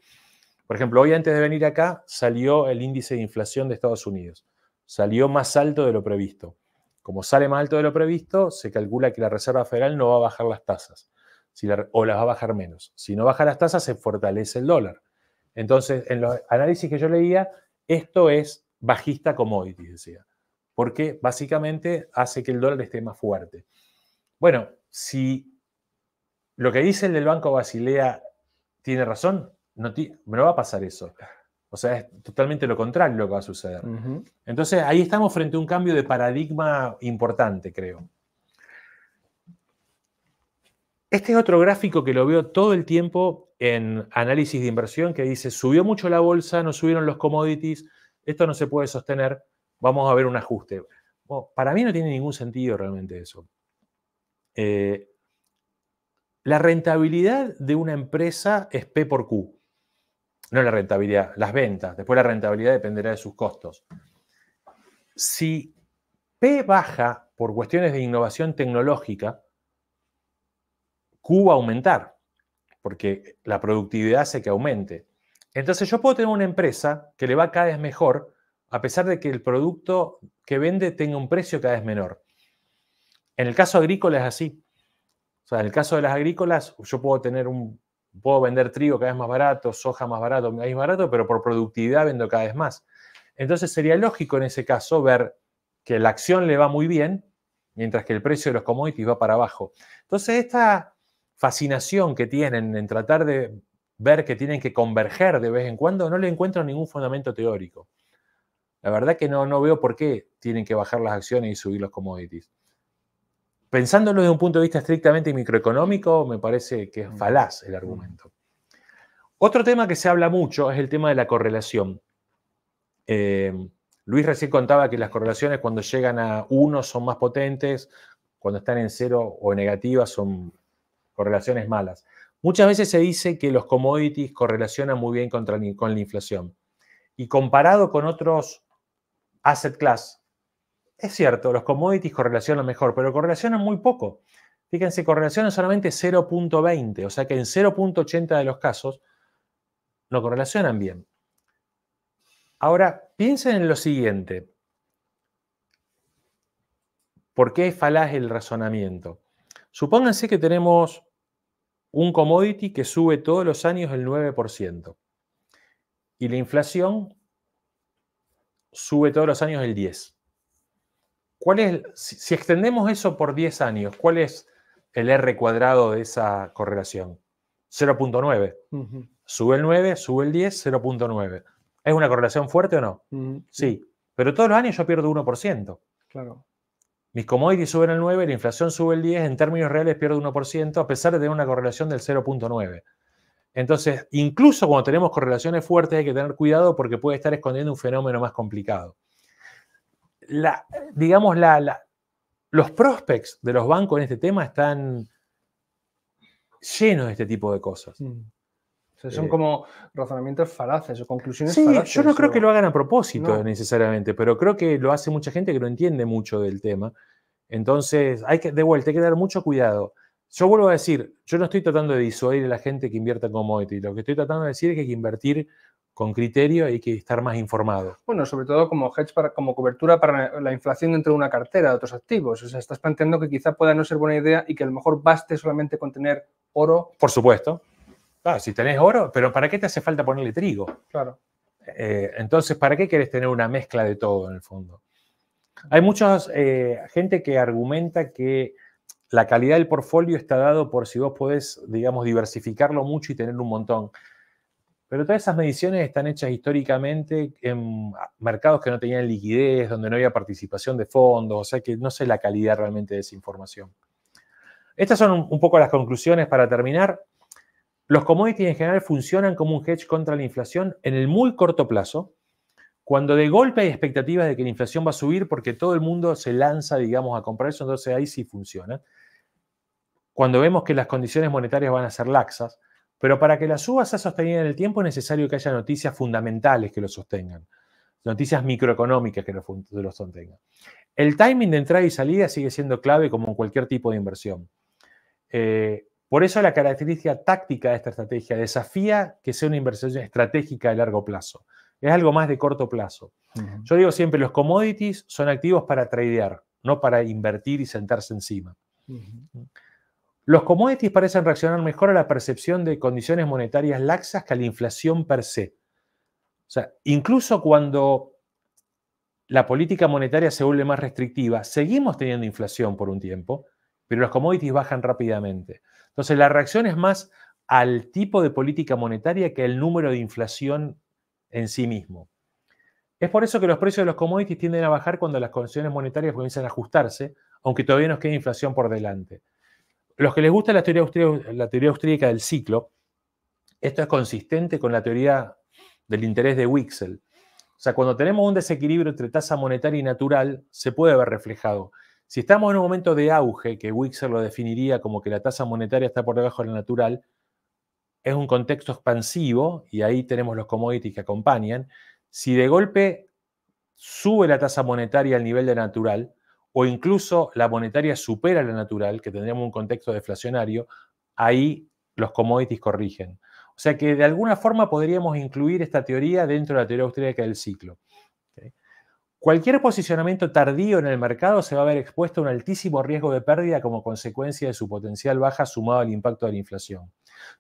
por ejemplo, hoy antes de venir acá salió el índice de inflación de Estados Unidos. Salió más alto de lo previsto. Como sale más alto de lo previsto, se calcula que la Reserva Federal no va a bajar las tasas si o las va a bajar menos. Si no baja las tasas, se fortalece el dólar. Entonces, en los análisis que yo leía, esto es bajista commodity, decía, porque básicamente hace que el dólar esté más fuerte. Bueno, si lo que dice el del Banco Basilea tiene razón, no me va a pasar eso. O sea, es totalmente lo contrario lo que va a suceder. Entonces, ahí estamos frente a un cambio de paradigma importante, creo. Este es otro gráfico que lo veo todo el tiempo en análisis de inversión que dice, subió mucho la bolsa, no subieron los commodities, esto no se puede sostener, vamos a ver un ajuste. para mí no tiene ningún sentido realmente eso. Eh, la rentabilidad de una empresa es P por Q no la rentabilidad, las ventas. Después la rentabilidad dependerá de sus costos. Si P baja por cuestiones de innovación tecnológica, Q va a aumentar, porque la productividad hace que aumente. Entonces yo puedo tener una empresa que le va cada vez mejor, a pesar de que el producto que vende tenga un precio cada vez menor. En el caso agrícola es así. O sea, en el caso de las agrícolas, yo puedo tener un Puedo vender trigo cada vez más barato, soja más barato, maíz barato, pero por productividad vendo cada vez más. Entonces sería lógico en ese caso ver que la acción le va muy bien, mientras que el precio de los commodities va para abajo. Entonces esta fascinación que tienen en tratar de ver que tienen que converger de vez en cuando, no le encuentro ningún fundamento teórico. La verdad que no, no veo por qué tienen que bajar las acciones y subir los commodities. Pensándolo desde un punto de vista estrictamente microeconómico, me parece que es mm. falaz el argumento. Otro tema que se habla mucho es el tema de la correlación. Eh, Luis recién contaba que las correlaciones cuando llegan a 1 son más potentes, cuando están en 0 o negativas son correlaciones malas. Muchas veces se dice que los commodities correlacionan muy bien contra, con la inflación. Y comparado con otros asset class, es cierto, los commodities correlacionan mejor, pero correlacionan muy poco. Fíjense, correlacionan solamente 0.20, o sea que en 0.80 de los casos no correlacionan bien. Ahora, piensen en lo siguiente. ¿Por qué es falaz el razonamiento? Supónganse que tenemos un commodity que sube todos los años el 9% y la inflación sube todos los años el 10%. ¿Cuál es, si extendemos eso por 10 años, cuál es el R cuadrado de esa correlación? 0.9. Sube el 9, sube el 10, 0.9. ¿Es una correlación fuerte o no? Sí. Pero todos los años yo pierdo 1%. Claro. Mis commodities suben el 9, la inflación sube el 10, en términos reales pierdo 1%, a pesar de tener una correlación del 0.9. Entonces, incluso cuando tenemos correlaciones fuertes hay que tener cuidado porque puede estar escondiendo un fenómeno más complicado digamos, los prospects de los bancos en este tema están llenos de este tipo de cosas. Mm. son eh, como razonamientos falaces o conclusiones sí, Yo no creo que lo hagan a propósito necesariamente, pero creo que lo hace mucha gente que no entiende mucho del tema. Entonces, hay que, de vuelta, hay que dar mucho cuidado. Yo vuelvo a decir, yo no estoy tratando de disuadir a la gente que invierta en commodities, Lo que estoy tratando de decir es que hay que invertir con criterio hay que estar más informado. Bueno, sobre todo como hedge, para, como cobertura para la inflación dentro de una cartera de otros activos. O sea, estás planteando que quizá pueda no ser buena idea y que a lo mejor baste solamente con tener oro. Por supuesto. Ah, si tenés oro, pero ¿para qué te hace falta ponerle trigo? Claro. Eh, entonces, ¿para qué quieres tener una mezcla de todo en el fondo? Hay mucha eh, gente que argumenta que la calidad del portfolio está dado por si vos podés, digamos, diversificarlo mucho y tener un montón. Pero todas esas mediciones están hechas históricamente en mercados que no tenían liquidez, donde no había participación de fondos, o sea que no sé la calidad realmente de esa información. Estas son un poco las conclusiones para terminar. Los commodities en general funcionan como un hedge contra la inflación en el muy corto plazo, cuando de golpe hay expectativas de que la inflación va a subir porque todo el mundo se lanza, digamos, a comprar eso, entonces ahí sí funciona. Cuando vemos que las condiciones monetarias van a ser laxas, pero para que la suba sea sostenida en el tiempo es necesario que haya noticias fundamentales que lo sostengan, noticias microeconómicas que lo, sostengan. El timing de entrada y salida sigue siendo clave como en cualquier tipo de inversión. Eh, por eso la característica táctica de esta estrategia desafía que sea una inversión estratégica de largo plazo. Es algo más de corto plazo. Yo digo siempre, los commodities son activos para tradear, no para invertir y sentarse encima. Los commodities parecen reaccionar mejor a la percepción de condiciones monetarias laxas que a la inflación per se. O sea, incluso cuando la política monetaria se vuelve más restrictiva, seguimos teniendo inflación por un tiempo, pero los commodities bajan rápidamente. Entonces, la reacción es más al tipo de política monetaria que al número de inflación en sí mismo. Es por eso que los precios de los commodities tienden a bajar cuando las condiciones monetarias comienzan a ajustarse, aunque todavía nos quede inflación por delante. Los que les gusta la teoría, austríaca, la teoría del ciclo, esto es consistente con la teoría del interés de Wixel. O sea, cuando tenemos un desequilibrio entre tasa monetaria y natural, se puede ver reflejado. Si estamos en un momento de auge, que Wixel lo definiría como que la tasa monetaria está por debajo de la natural, es un contexto expansivo y ahí tenemos los commodities que acompañan. Si de golpe sube la tasa monetaria al nivel de natural, o incluso la monetaria supera la natural, que tendríamos un contexto deflacionario, ahí los commodities corrigen. O sea que de alguna forma podríamos incluir esta teoría dentro de la teoría austríaca del ciclo. Cualquier posicionamiento tardío en el mercado se va a ver expuesto a un altísimo riesgo de pérdida como consecuencia de su potencial baja sumado al impacto de la inflación.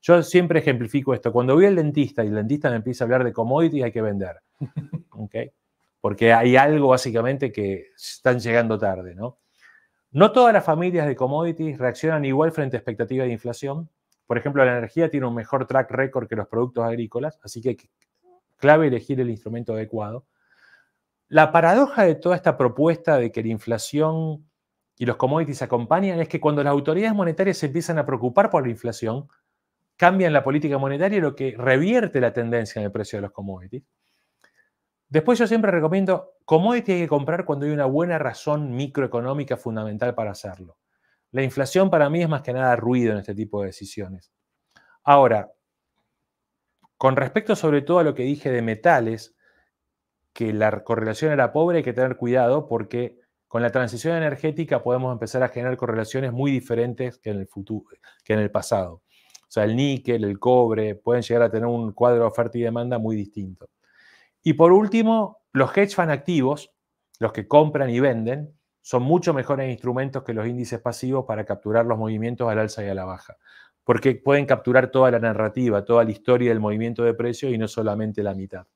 Yo siempre ejemplifico esto. Cuando voy al dentista y el dentista me empieza a hablar de commodities, hay que vender porque hay algo básicamente que están llegando tarde, ¿no? todas las familias de commodities reaccionan igual frente a expectativas de inflación. Por ejemplo, la energía tiene un mejor track record que los productos agrícolas, así que clave elegir el instrumento adecuado. La paradoja de toda esta propuesta de que la inflación y los commodities acompañan es que cuando las autoridades monetarias se empiezan a preocupar por la inflación, cambian la política monetaria, lo que revierte la tendencia en el precio de los commodities. Después yo siempre recomiendo commodity hay que comprar cuando hay una buena razón microeconómica fundamental para hacerlo. La inflación para mí es más que nada ruido en este tipo de decisiones. Ahora, con respecto sobre todo a lo que dije de metales, que la correlación era pobre, hay que tener cuidado porque con la transición energética podemos empezar a generar correlaciones muy diferentes que en el futuro, que en el pasado. O sea, el níquel, el cobre, pueden llegar a tener un cuadro de oferta y demanda muy distinto. Y por último, los hedge fund activos, los que compran y venden, son mucho mejores instrumentos que los índices pasivos para capturar los movimientos al alza y a la baja, porque pueden capturar toda la narrativa, toda la historia del movimiento de precios y no solamente la mitad.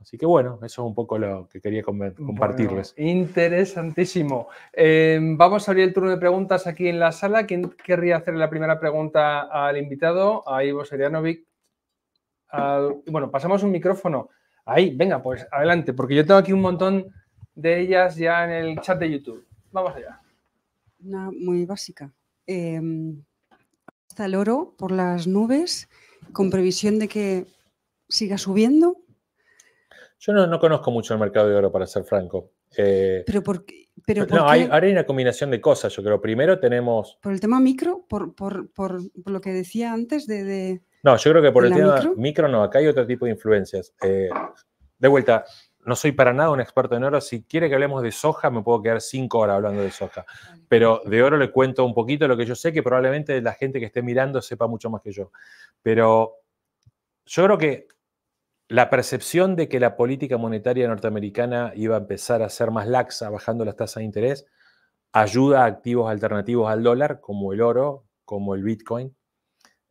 Así que bueno, eso es un poco lo que quería compartirles. interesantísimo. Em, vamos a abrir el turno de preguntas aquí en la sala. ¿Quién querría hacer la primera pregunta al invitado? A Ivo Serianovic. Bueno, pasamos un micrófono. Ahí, venga, pues adelante, porque yo tengo aquí un montón de ellas ya en el chat de YouTube. Vamos allá. Una muy básica. Em, hasta el oro por las nubes, con previsión de que siga subiendo. Yo no, conozco mucho el mercado de oro, para ser franco. pero eh, porque pero ¿por no, ahora hay una combinación de cosas, yo creo. Primero tenemos... Por el tema micro, por, lo que decía antes de, no, yo creo que por el tema micro? no, acá hay otro tipo de influencias. Eh, de vuelta, no soy para nada un experto en oro. Si quiere que hablemos de soja, me puedo quedar cinco horas hablando de soja. Pero de oro le cuento un poquito lo que yo sé, que probablemente la gente que esté mirando sepa mucho más que yo. Pero yo creo que la percepción de que la política monetaria norteamericana iba a empezar a ser más laxa, bajando las tasas de interés, ayuda a activos alternativos al dólar, como el oro, como el Bitcoin,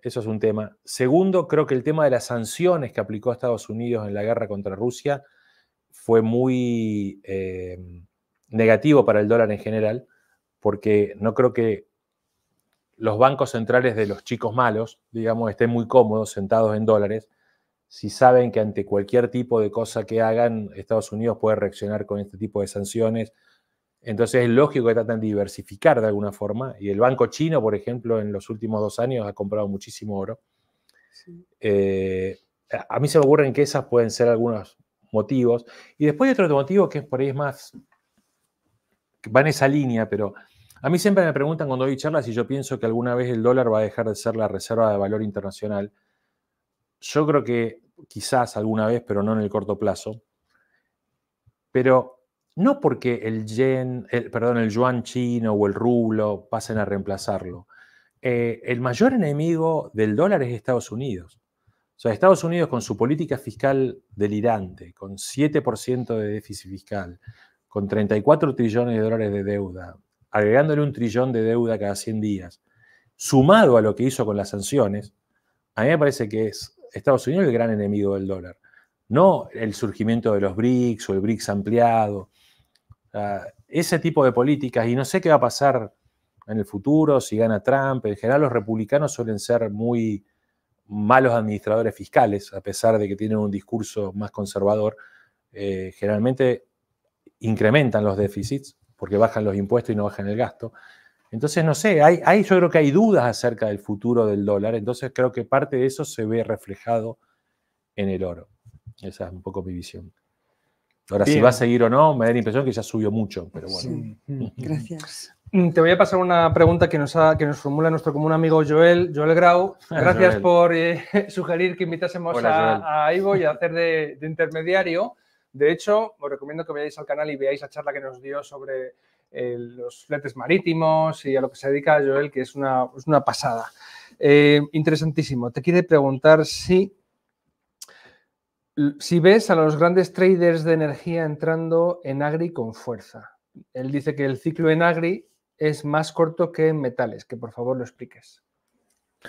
eso es un tema. Segundo, creo que el tema de las sanciones que aplicó Estados Unidos en la guerra contra Rusia fue muy eh, negativo para el dólar en general, porque no creo que los bancos centrales de los chicos malos, digamos, estén muy cómodos sentados en dólares si saben que ante cualquier tipo de cosa que hagan, Estados Unidos puede reaccionar con este tipo de sanciones entonces es lógico que traten de diversificar de alguna forma. Y el Banco Chino, por ejemplo, en los últimos dos años ha comprado muchísimo oro. Eh, a mí se me ocurren que esas pueden ser algunos motivos. Y después hay otro motivo que por ahí es más, Van en esa línea, pero a mí siempre me preguntan cuando doy charlas si yo pienso que alguna vez el dólar va a dejar de ser la reserva de valor internacional. Yo creo que quizás alguna vez, pero no en el corto plazo. Pero no porque el yen, perdón, el yuan chino o el rublo pasen a reemplazarlo. Eh, el mayor enemigo del dólar es Estados Unidos. O sea, Estados Unidos con su política fiscal delirante, con 7% de déficit fiscal, con 34 trillones de dólares de deuda, agregándole un trillón de deuda cada 100 días, sumado a lo que hizo con las sanciones, a mí me parece que es Estados Unidos el gran enemigo del dólar. No el surgimiento de los BRICS o el BRICS ampliado ese tipo de políticas, y no sé qué va a pasar en el futuro si gana Trump, en general los republicanos suelen ser muy malos administradores fiscales, a pesar de que tienen un discurso más conservador, eh, generalmente incrementan los déficits porque bajan los impuestos y no bajan el gasto. Entonces, no sé, hay, hay, yo creo que hay dudas acerca del futuro del dólar, entonces creo que parte de eso se ve reflejado en el oro. Esa es un poco mi visión. Ahora, si va a seguir o no, me da la impresión que ya subió mucho, pero bueno. Mm, mm, gracias. Mm, te voy a pasar una pregunta que nos, que nos formula nuestro común amigo Joel, Joel Grau. Gracias por eh, sugerir que invitásemos a, Ivo y a hacer de, intermediario. De hecho, os recomiendo que vayáis al canal y veáis la charla que nos dio sobre eh, los fletes marítimos y a lo que se dedica Joel, que es una, pasada. Eh, interesantísimo. Te quiere preguntar si si ves a los grandes traders de energía entrando en agri con fuerza. Él dice que el ciclo en agri es más corto que en metales, que por favor lo expliques.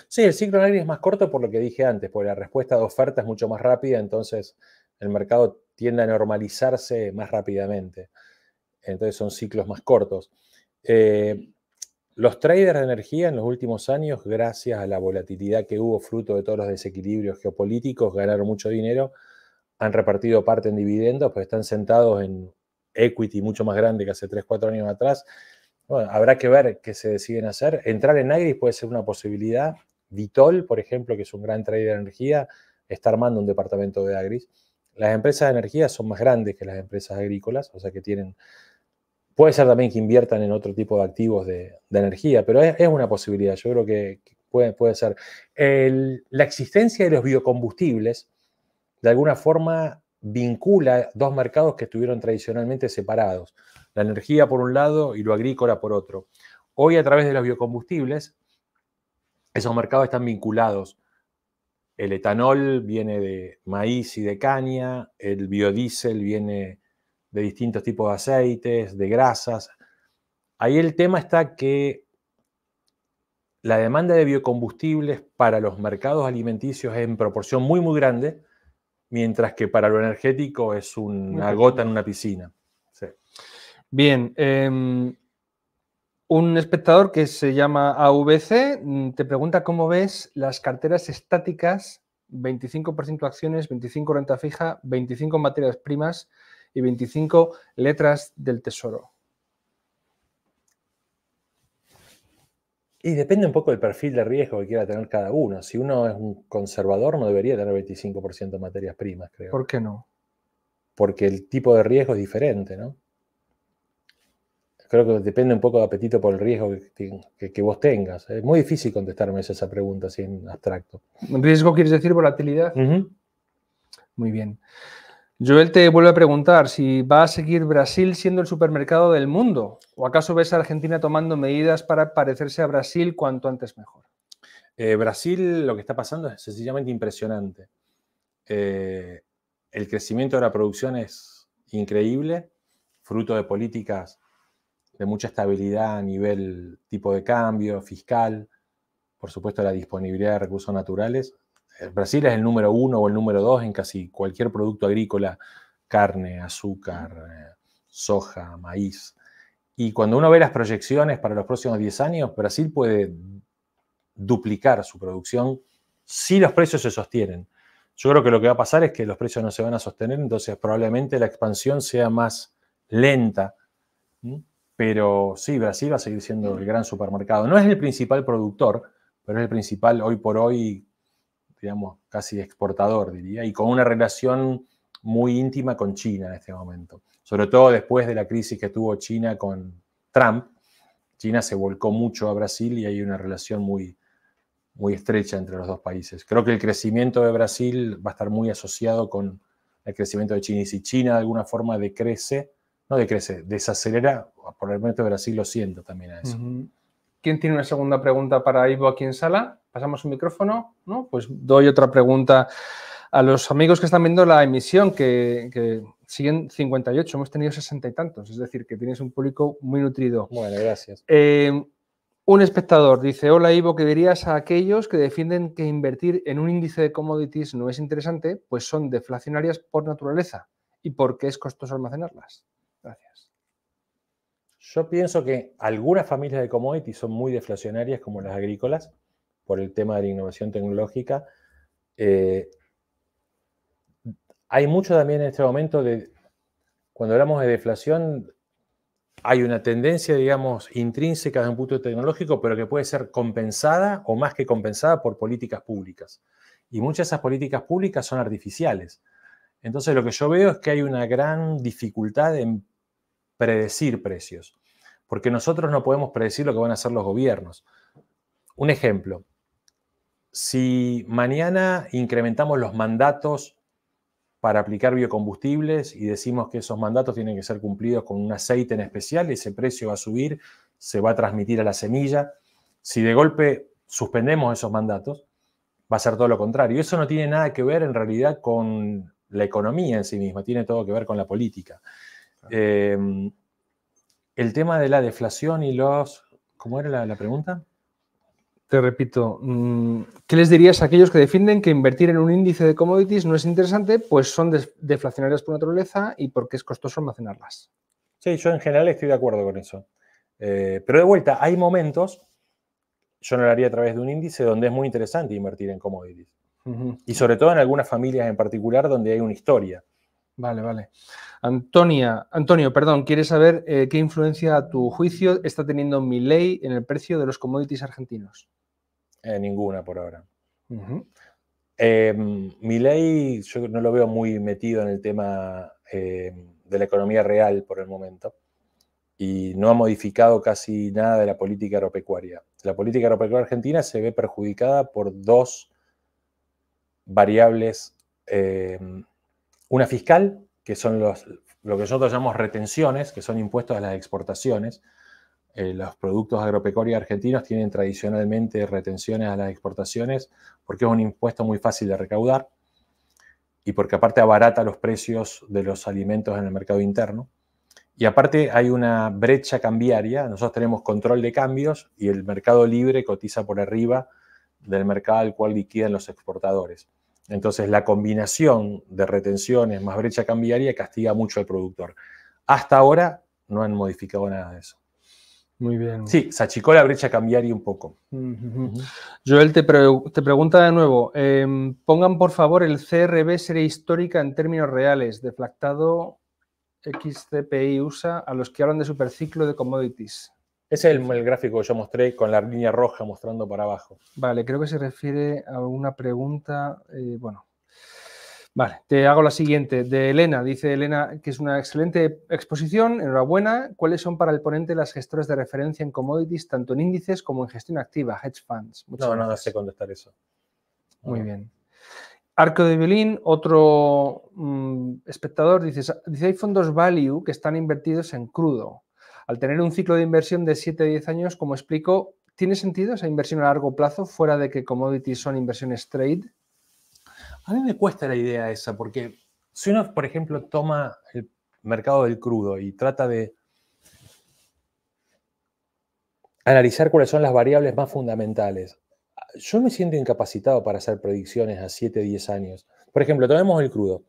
Sí, el ciclo en agri es más corto por lo que dije antes, porque la respuesta de oferta es mucho más rápida, entonces el mercado tiende a normalizarse más rápidamente. Entonces son ciclos más cortos. Eh, los traders de energía en los últimos años, gracias a la volatilidad que hubo fruto de todos los desequilibrios geopolíticos, ganaron mucho dinero han repartido parte en dividendos, pues están sentados en equity mucho más grande que hace 3, 4 años atrás. habrá que ver qué se deciden hacer. Entrar en Agris puede ser una posibilidad. Vitol, por ejemplo, que es un gran trader de energía, está armando un departamento de Agris. Las empresas de energía son más grandes que las empresas agrícolas, o sea que tienen... Puede ser también que inviertan en otro tipo de activos de, energía, pero es, una posibilidad. Yo creo que, puede, puede ser. la existencia de los biocombustibles, de alguna forma vincula dos mercados que estuvieron tradicionalmente separados, la energía por un lado y lo agrícola por otro. Hoy a través de los biocombustibles, esos mercados están vinculados. El etanol viene de maíz y de caña, el biodiesel viene de distintos tipos de aceites, de grasas. Ahí el tema está que la demanda de biocombustibles para los mercados alimenticios es en proporción muy, muy grande mientras que para lo energético es una gota en una piscina. Bien, em, un espectador que se llama AVC mm, te pregunta cómo ves las carteras estáticas, 25% acciones, 25 renta fija, 25 materias primas y 25 letras del tesoro. Y depende un poco del perfil de riesgo que quiera tener cada uno. Si uno es un conservador, no debería tener 25% de materias primas, creo. ¿Por qué no? Porque el tipo de riesgo es diferente, ¿no? Creo que depende un poco de apetito por el riesgo que, vos tengas. Es muy difícil contestarme esa pregunta así en abstracto. ¿Riesgo quieres decir volatilidad? Muy bien. Joel te vuelve a preguntar si va a seguir Brasil siendo el supermercado del mundo o acaso ves a Argentina tomando medidas para parecerse a Brasil cuanto antes mejor. Eh, Brasil lo que está pasando es sencillamente impresionante. Eh, el crecimiento de la producción es increíble, fruto de políticas de mucha estabilidad a nivel tipo de cambio, fiscal, por supuesto la disponibilidad de recursos naturales. Eh, Brasil es el número uno o el número dos en casi cualquier producto agrícola, carne, azúcar, eh, soja, maíz. Y cuando uno ve las proyecciones para los próximos 10 años, Brasil puede duplicar su producción si los precios se sostienen. Yo creo que lo que va a pasar es que los precios no se van a sostener, entonces probablemente la expansión sea más lenta. Pero sí, Brasil va a seguir siendo el gran supermercado. No es el principal productor, pero es el principal hoy por hoy digamos, casi exportador, diría, y con una relación muy íntima con China en este momento. Sobre todo después de la crisis que tuvo China con Trump, China se volcó mucho a Brasil y hay una relación muy, muy estrecha entre los dos países. Creo que el crecimiento de Brasil va a estar muy asociado con el crecimiento de China. Y si China de alguna forma decrece, no decrece, desacelera, por el momento Brasil lo siento también a eso. ¿Quién tiene una segunda pregunta para Ivo aquí en sala? Pasamos un micrófono, ¿no? Pues doy otra pregunta a los amigos que están viendo la emisión, que, siguen 58, hemos tenido 60 y tantos, es decir, que tienes un público muy nutrido. Bueno, gracias. Eh, un espectador dice, hola Ivo, ¿qué dirías a aquellos que defienden que invertir en un índice de commodities no es interesante, pues son deflacionarias por naturaleza y porque es costoso almacenarlas? Gracias. Yo pienso que algunas familias de commodities son muy deflacionarias, como las agrícolas, por el tema de la innovación tecnológica. Eh, hay mucho también en este momento de, cuando hablamos de deflación, hay una tendencia, digamos, intrínseca de un punto tecnológico, pero que puede ser compensada o más que compensada por políticas públicas. Y muchas de esas políticas públicas son artificiales. Entonces lo que yo veo es que hay una gran dificultad en predecir precios, porque nosotros no podemos predecir lo que van a hacer los gobiernos. Un ejemplo, si mañana incrementamos los mandatos para aplicar biocombustibles y decimos que esos mandatos tienen que ser cumplidos con un aceite en especial, ese precio va a subir, se va a transmitir a la semilla. Si de golpe suspendemos esos mandatos, va a ser todo lo contrario. Eso no tiene nada que ver en realidad con la economía en sí misma, tiene todo que ver con la política. Em, el tema de la deflación y los... ¿Cómo era la, pregunta? Te repito, mm, ¿qué les dirías a aquellos que defienden que invertir en un índice de commodities no es interesante, pues son deflacionarias por naturaleza y porque es costoso almacenarlas? Sí, yo en general estoy de acuerdo con eso. Eh, pero de vuelta, hay momentos, yo no lo haría a través de un índice, donde es muy interesante invertir en commodities. Y sobre todo en algunas familias en particular donde hay una historia. Vale, vale. Antonia, Antonio, perdón, quieres saber eh, qué influencia a tu juicio está teniendo mi ley en el precio de los commodities argentinos. Eh, ninguna por ahora. Em, mi ley, yo no lo veo muy metido en el tema em, de la economía real por el momento y no ha modificado casi nada de la política agropecuaria. La política agropecuaria argentina se ve perjudicada por dos variables em, una fiscal, que son los, lo que nosotros llamamos retenciones, que son impuestos a las exportaciones. Eh, los productos agropecuarios argentinos tienen tradicionalmente retenciones a las exportaciones porque es un impuesto muy fácil de recaudar y porque aparte abarata los precios de los alimentos en el mercado interno. Y aparte hay una brecha cambiaria, nosotros tenemos control de cambios y el mercado libre cotiza por arriba del mercado al cual liquidan los exportadores. Entonces, la combinación de retenciones más brecha cambiaria castiga mucho al productor. Hasta ahora no han modificado nada de eso. Muy bien. Sí, se achicó la brecha cambiaria un poco. Joel te, pregunta de nuevo, em, pongan por favor el CRB serie histórica en términos reales, deflactado XCPI USA a los que hablan de superciclo de commodities. Ese es el, gráfico que yo mostré con la línea roja mostrando para abajo. Vale, creo que se refiere a una pregunta. Eh, bueno, Vale, te hago la siguiente. De Elena, dice Elena que es una excelente exposición, enhorabuena. ¿Cuáles son para el ponente las gestoras de referencia en commodities, tanto en índices como en gestión activa, hedge funds? No, no, sé contestar eso. Muy ah. bien. Arco de Belín, otro mm, espectador, dice, dice, hay fondos value que están invertidos en crudo al tener un ciclo de inversión de 7-10 años, como explico, ¿tiene sentido esa inversión a largo plazo fuera de que commodities son inversiones trade? A mí me cuesta la idea esa, porque si uno, por ejemplo, toma el mercado del crudo y trata de analizar cuáles son las variables más fundamentales, yo me siento incapacitado para hacer predicciones a 7, 10 años. Por ejemplo, tomemos el crudo.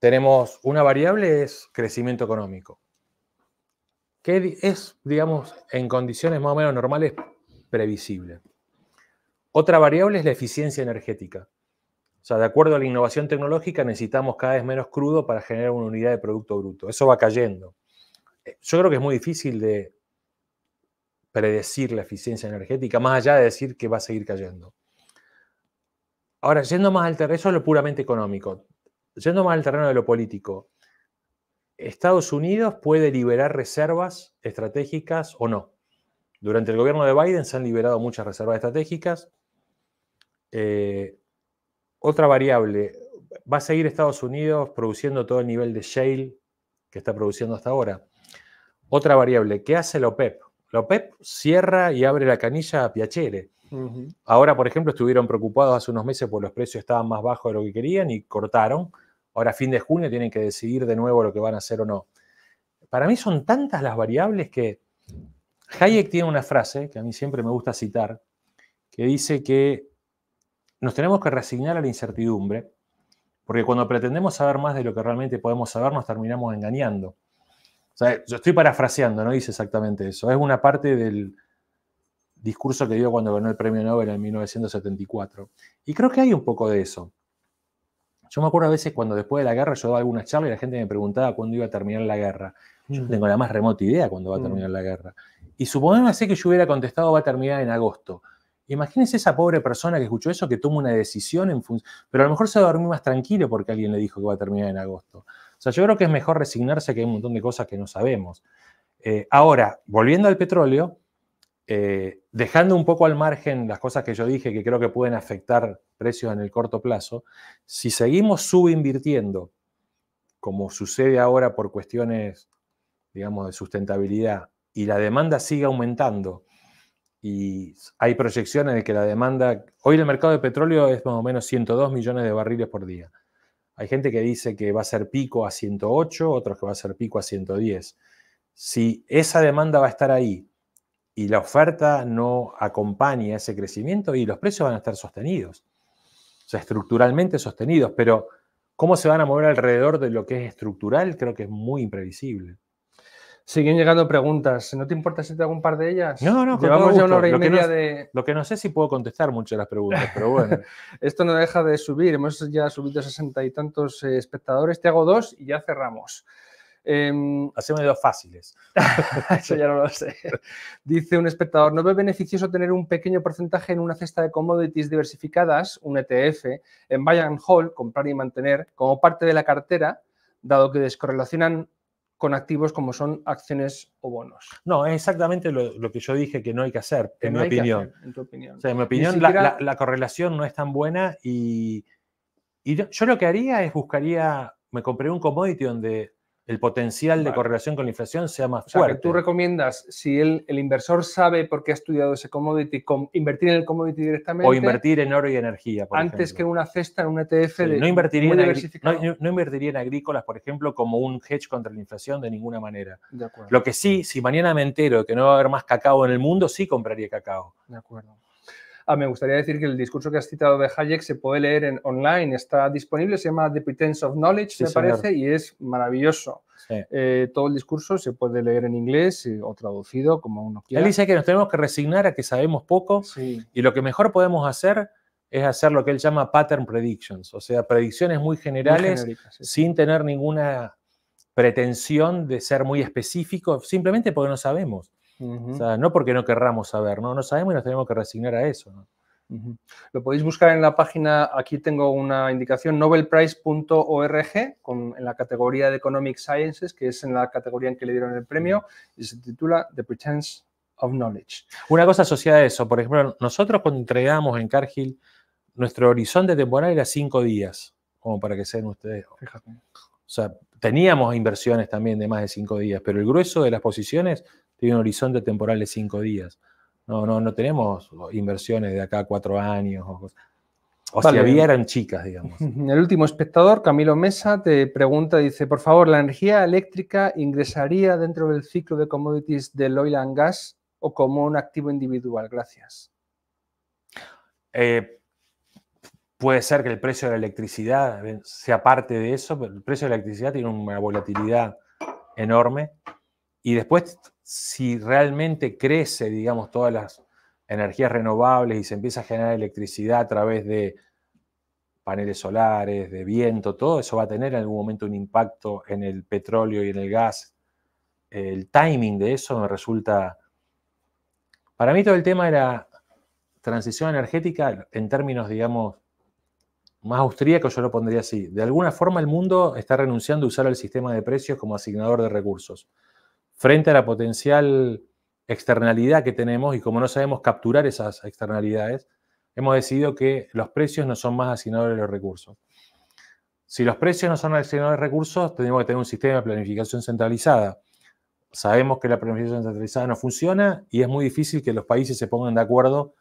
Tenemos una variable es crecimiento económico que es, digamos, en condiciones más o menos normales, previsible. Otra variable es la eficiencia energética. O sea, de acuerdo a la innovación tecnológica, necesitamos cada vez menos crudo para generar una unidad de producto bruto. Eso va cayendo. Eh, yo creo que es muy difícil de predecir la eficiencia energética, más allá de decir que va a seguir cayendo. Ahora, yendo más al terreno, eso es lo puramente económico. Yendo más al terreno de lo político, Estados Unidos puede liberar reservas estratégicas o no. Durante el gobierno de Biden se han liberado muchas reservas estratégicas. Eh, otra variable, ¿va a seguir Estados Unidos produciendo todo el nivel de shale que está produciendo hasta ahora? Otra variable, ¿qué hace la OPEP? La OPEP cierra y abre la canilla a Piacere. Ahora, por ejemplo, estuvieron preocupados hace unos meses porque los precios estaban más bajos de lo que querían y cortaron Ahora, a fin de junio, tienen que decidir de nuevo lo que van a hacer o no. Para mí son tantas las variables que Hayek tiene una frase que a mí siempre me gusta citar, que dice que nos tenemos que resignar a la incertidumbre, porque cuando pretendemos saber más de lo que realmente podemos saber, nos terminamos engañando. O sea, yo estoy parafraseando, no dice exactamente eso. Es una parte del discurso que dio cuando ganó el premio Nobel en 1974. Y creo que hay un poco de eso. Yo me acuerdo a veces cuando después de la guerra yo daba alguna charlas y la gente me preguntaba cuándo iba a terminar la guerra. Yo no tengo la más remota idea cuándo va a mm. terminar la guerra. Y supongamos que yo hubiera contestado va a terminar en agosto. Imagínense esa pobre persona que escuchó eso, que toma una decisión en función, pero a lo mejor se va dormir más tranquilo porque alguien le dijo que va a terminar en agosto. O sea, yo creo que es mejor resignarse que hay un montón de cosas que no sabemos. Eh, ahora, volviendo al petróleo, eh, dejando un poco al margen las cosas que yo dije que creo que pueden afectar precios en el corto plazo, si seguimos subinvirtiendo, como sucede ahora por cuestiones, digamos, de sustentabilidad, y la demanda sigue aumentando, y hay proyecciones de que la demanda, hoy el mercado de petróleo es más o menos 102 millones de barriles por día. Hay gente que dice que va a ser pico a 108, otros que va a ser pico a 110. Si esa demanda va a estar ahí y la oferta no acompaña ese crecimiento y los precios van a estar sostenidos, o sea, estructuralmente sostenidos, pero cómo se van a mover alrededor de lo que es estructural creo que es muy imprevisible. Siguen llegando preguntas. ¿No te importa si te hago un par de ellas? No, no, Llevamos ya una hora y media de. Lo que no sé si puedo contestar mucho de las preguntas, pero bueno. Esto no deja de subir. Hemos ya subido a sesenta y tantos eh, espectadores. Te hago dos y ya cerramos. Eh, Hacemos dos fáciles. Eso ya no lo sé. Dice un espectador, ¿no es beneficioso tener un pequeño porcentaje en una cesta de commodities diversificadas, un ETF, en buy and comprar y mantener, como parte de la cartera, dado que descorrelacionan con activos como son acciones o bonos. No, es exactamente lo, que yo dije que no hay que hacer, en, mi opinión. en mi opinión, la, correlación no es tan buena y, yo, lo que haría es buscaría, me compré un commodity donde el potencial de correlación con la inflación sea más fuerte. Sea, que tú recomiendas, si el, inversor sabe por qué ha estudiado ese commodity, invertir en el commodity directamente. O invertir en oro y energía. Por antes que en una cesta, en un ETF. de, no, invertiría en invertiría en agrícolas, por ejemplo, como un hedge contra la inflación de ninguna manera. De Lo que sí, si mañana me entero que no va a haber más cacao en el mundo, sí compraría cacao. De acuerdo. Ah, me gustaría decir que el discurso que has citado de Hayek se puede leer en online, está disponible, se llama The Pretense of Knowledge, me parece, y es maravilloso. Eh, todo el discurso se puede leer en inglés eh, o traducido como uno quiera. Él dice que nos tenemos que resignar a que sabemos poco y lo que mejor podemos hacer es hacer lo que él llama pattern predictions, o sea, predicciones muy generales sin tener ninguna pretensión de ser muy específico, simplemente porque no sabemos no porque no querramos saber, ¿no? No sabemos y nos tenemos que resignar a eso, Lo podéis buscar en la página, aquí tengo una indicación, nobelprize.org, en la categoría de Economic Sciences, que es en la categoría en que le dieron el premio, y se titula The Pretense of Knowledge. Una cosa asociada a eso, por ejemplo, nosotros cuando entregamos en Cargill, nuestro horizonte temporal era cinco días, como para que sean ustedes. O sea, teníamos inversiones también de más de cinco días, pero el grueso de las posiciones tiene un horizonte temporal de cinco días. No, no, no tenemos inversiones de acá a cuatro años o sea, si había eran chicas, digamos. El último espectador, Camilo Mesa, te pregunta, dice, por favor, ¿la energía eléctrica ingresaría dentro del ciclo de commodities del oil and gas o como un activo individual? Gracias. Eh, puede ser que el precio de la electricidad eh, sea parte de eso, pero el precio de la electricidad tiene una volatilidad enorme y después, si realmente crece, digamos, todas las energías renovables y se empieza a generar electricidad a través de paneles solares, de viento, todo eso va a tener en algún momento un impacto en el petróleo y en el gas. El timing de eso me resulta... Para mí todo el tema era transición energética en términos, digamos, más austríacos, yo lo pondría así. De alguna forma el mundo está renunciando a usar el sistema de precios como asignador de recursos frente a la potencial externalidad que tenemos y como no sabemos capturar esas externalidades, hemos decidido que los precios no son más asignadores de los recursos. Si los precios no son asignadores de recursos, tenemos que tener un sistema de planificación centralizada. Sabemos que la planificación centralizada no funciona y es muy difícil que los países se pongan de acuerdo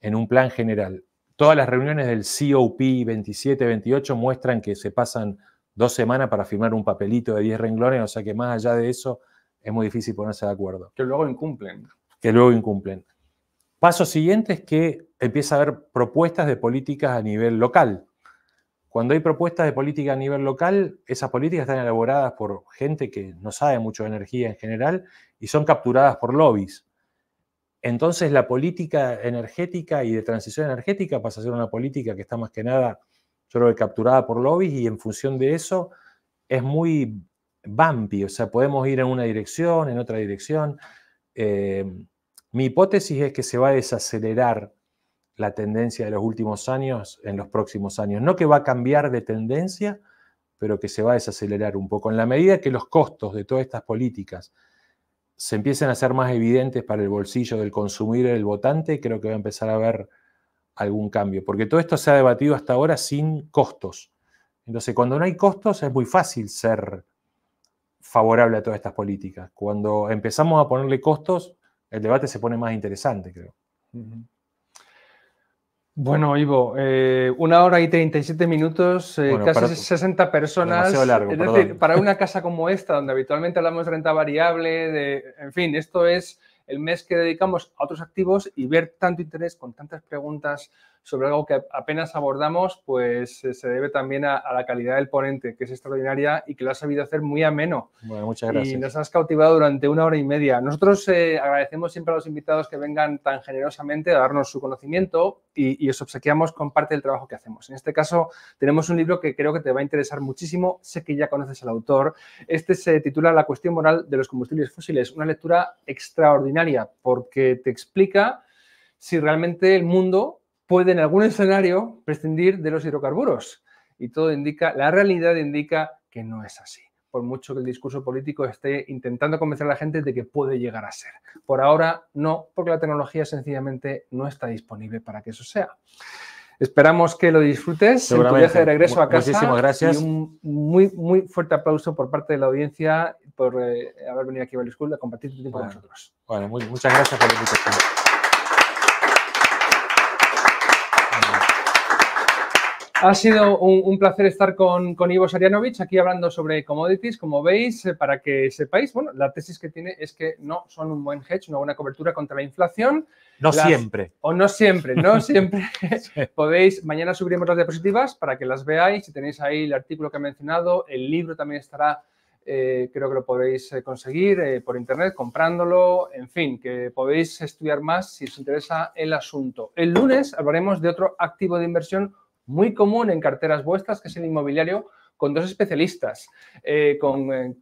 en un plan general. Todas las reuniones del COP 27-28 muestran que se pasan dos semanas para firmar un papelito de 10 renglones, o sea que más allá de eso es muy difícil ponerse de acuerdo. Que luego incumplen. Que luego incumplen. Paso siguiente es que empieza a haber propuestas de políticas a nivel local. Cuando hay propuestas de política a nivel local, esas políticas están elaboradas por gente que no sabe mucho de energía en general y son capturadas por lobbies. Entonces la política energética y de transición energética pasa a ser una política que está más que nada, yo capturada por lobbies y en función de eso es muy vampi o sea, podemos ir en una dirección, en otra dirección. Em, mi hipótesis es que se va a desacelerar la tendencia de los últimos años en los próximos años. No que va a cambiar de tendencia, pero que se va a desacelerar un poco. En la medida que los costos de todas estas políticas se empiecen a ser más evidentes para el bolsillo del consumidor y del votante, creo que va a empezar a haber algún cambio, porque todo esto se ha debatido hasta ahora sin costos. Entonces, cuando no hay costos es muy fácil ser favorable a todas estas políticas. Cuando empezamos a ponerle costos, el debate se pone más interesante, creo. Bueno, Ivo, eh, una hora y 37 minutos, eh, casi 60 personas. es decir, para una casa como esta, donde habitualmente hablamos de renta variable, de, en fin, esto es el mes que dedicamos a otros activos y ver tanto interés con tantas preguntas sobre algo que apenas abordamos, pues eh, se debe también a, la calidad del ponente, que es extraordinaria y que lo ha sabido hacer muy ameno. muchas gracias. Y nos has cautivado durante una hora y media. Nosotros eh, agradecemos siempre a los invitados que vengan tan generosamente a darnos su conocimiento y, y, os obsequiamos con parte del trabajo que hacemos. En este caso, tenemos un libro que creo que te va a interesar muchísimo. Sé que ya conoces al autor. Este se titula La cuestión moral de los combustibles fósiles, una lectura extraordinaria porque te explica si realmente el mundo puede en algún escenario prescindir de los hidrocarburos. Y todo indica, la realidad indica que no es así, por mucho que el discurso político esté intentando convencer a la gente de que puede llegar a ser. Por ahora no, porque la tecnología sencillamente no está disponible para que eso sea. Esperamos que lo disfrutes en tu viaje de regreso a casa. Muchísimas gracias. un muy, muy fuerte aplauso por parte de la audiencia por eh, haber venido aquí a Valley School a compartir tu este tiempo con nosotros. Bueno, muchas gracias por la invitación. Ha sido un, placer estar con, con, Ivo Sarianovich aquí hablando sobre commodities. Como veis, eh, para que sepáis, bueno, la tesis que tiene es que no son un buen hedge, una buena cobertura contra la inflación. No siempre. O no siempre, no siempre. Podéis, mañana subiremos las diapositivas para que las veáis. Si tenéis ahí el artículo que he mencionado, el libro también estará eh, creo que lo podéis eh, conseguir por internet comprándolo, en fin, que podéis estudiar más si os interesa el asunto. El lunes hablaremos de otro activo de inversión muy común en carteras vuestras, que es el inmobiliario, con dos especialistas. Eh, con, eh,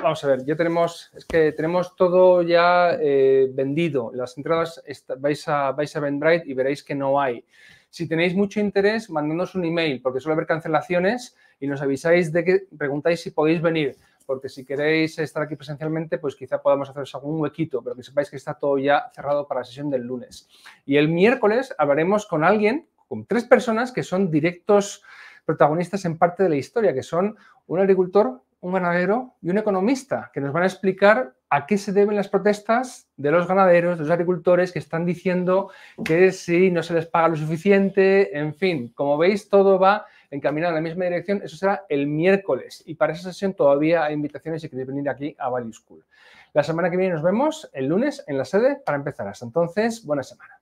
vamos a ver, ya tenemos, es que tenemos todo ya eh, vendido. Las entradas vais, a, vais a y veréis que no hay. Si tenéis mucho interés, mandadnos un email, porque suele haber cancelaciones y nos avisáis de que preguntáis si podéis venir. Porque si queréis estar aquí presencialmente, pues quizá podamos haceros algún huequito, pero que sepáis que está todo ya cerrado para la sesión del lunes. Y el miércoles hablaremos con alguien con tres personas que son directos protagonistas en parte de la historia, que son un agricultor, un ganadero y un economista, que nos van a explicar a qué se deben las protestas de los ganaderos, de los agricultores que están diciendo que si no se les paga lo suficiente, en fin, como veis, todo va encaminado en la misma dirección. Eso será el miércoles y para esa sesión todavía hay invitaciones si queréis venir aquí a Value School. La semana que viene nos vemos el lunes en la sede para empezar. Hasta entonces, buena semana.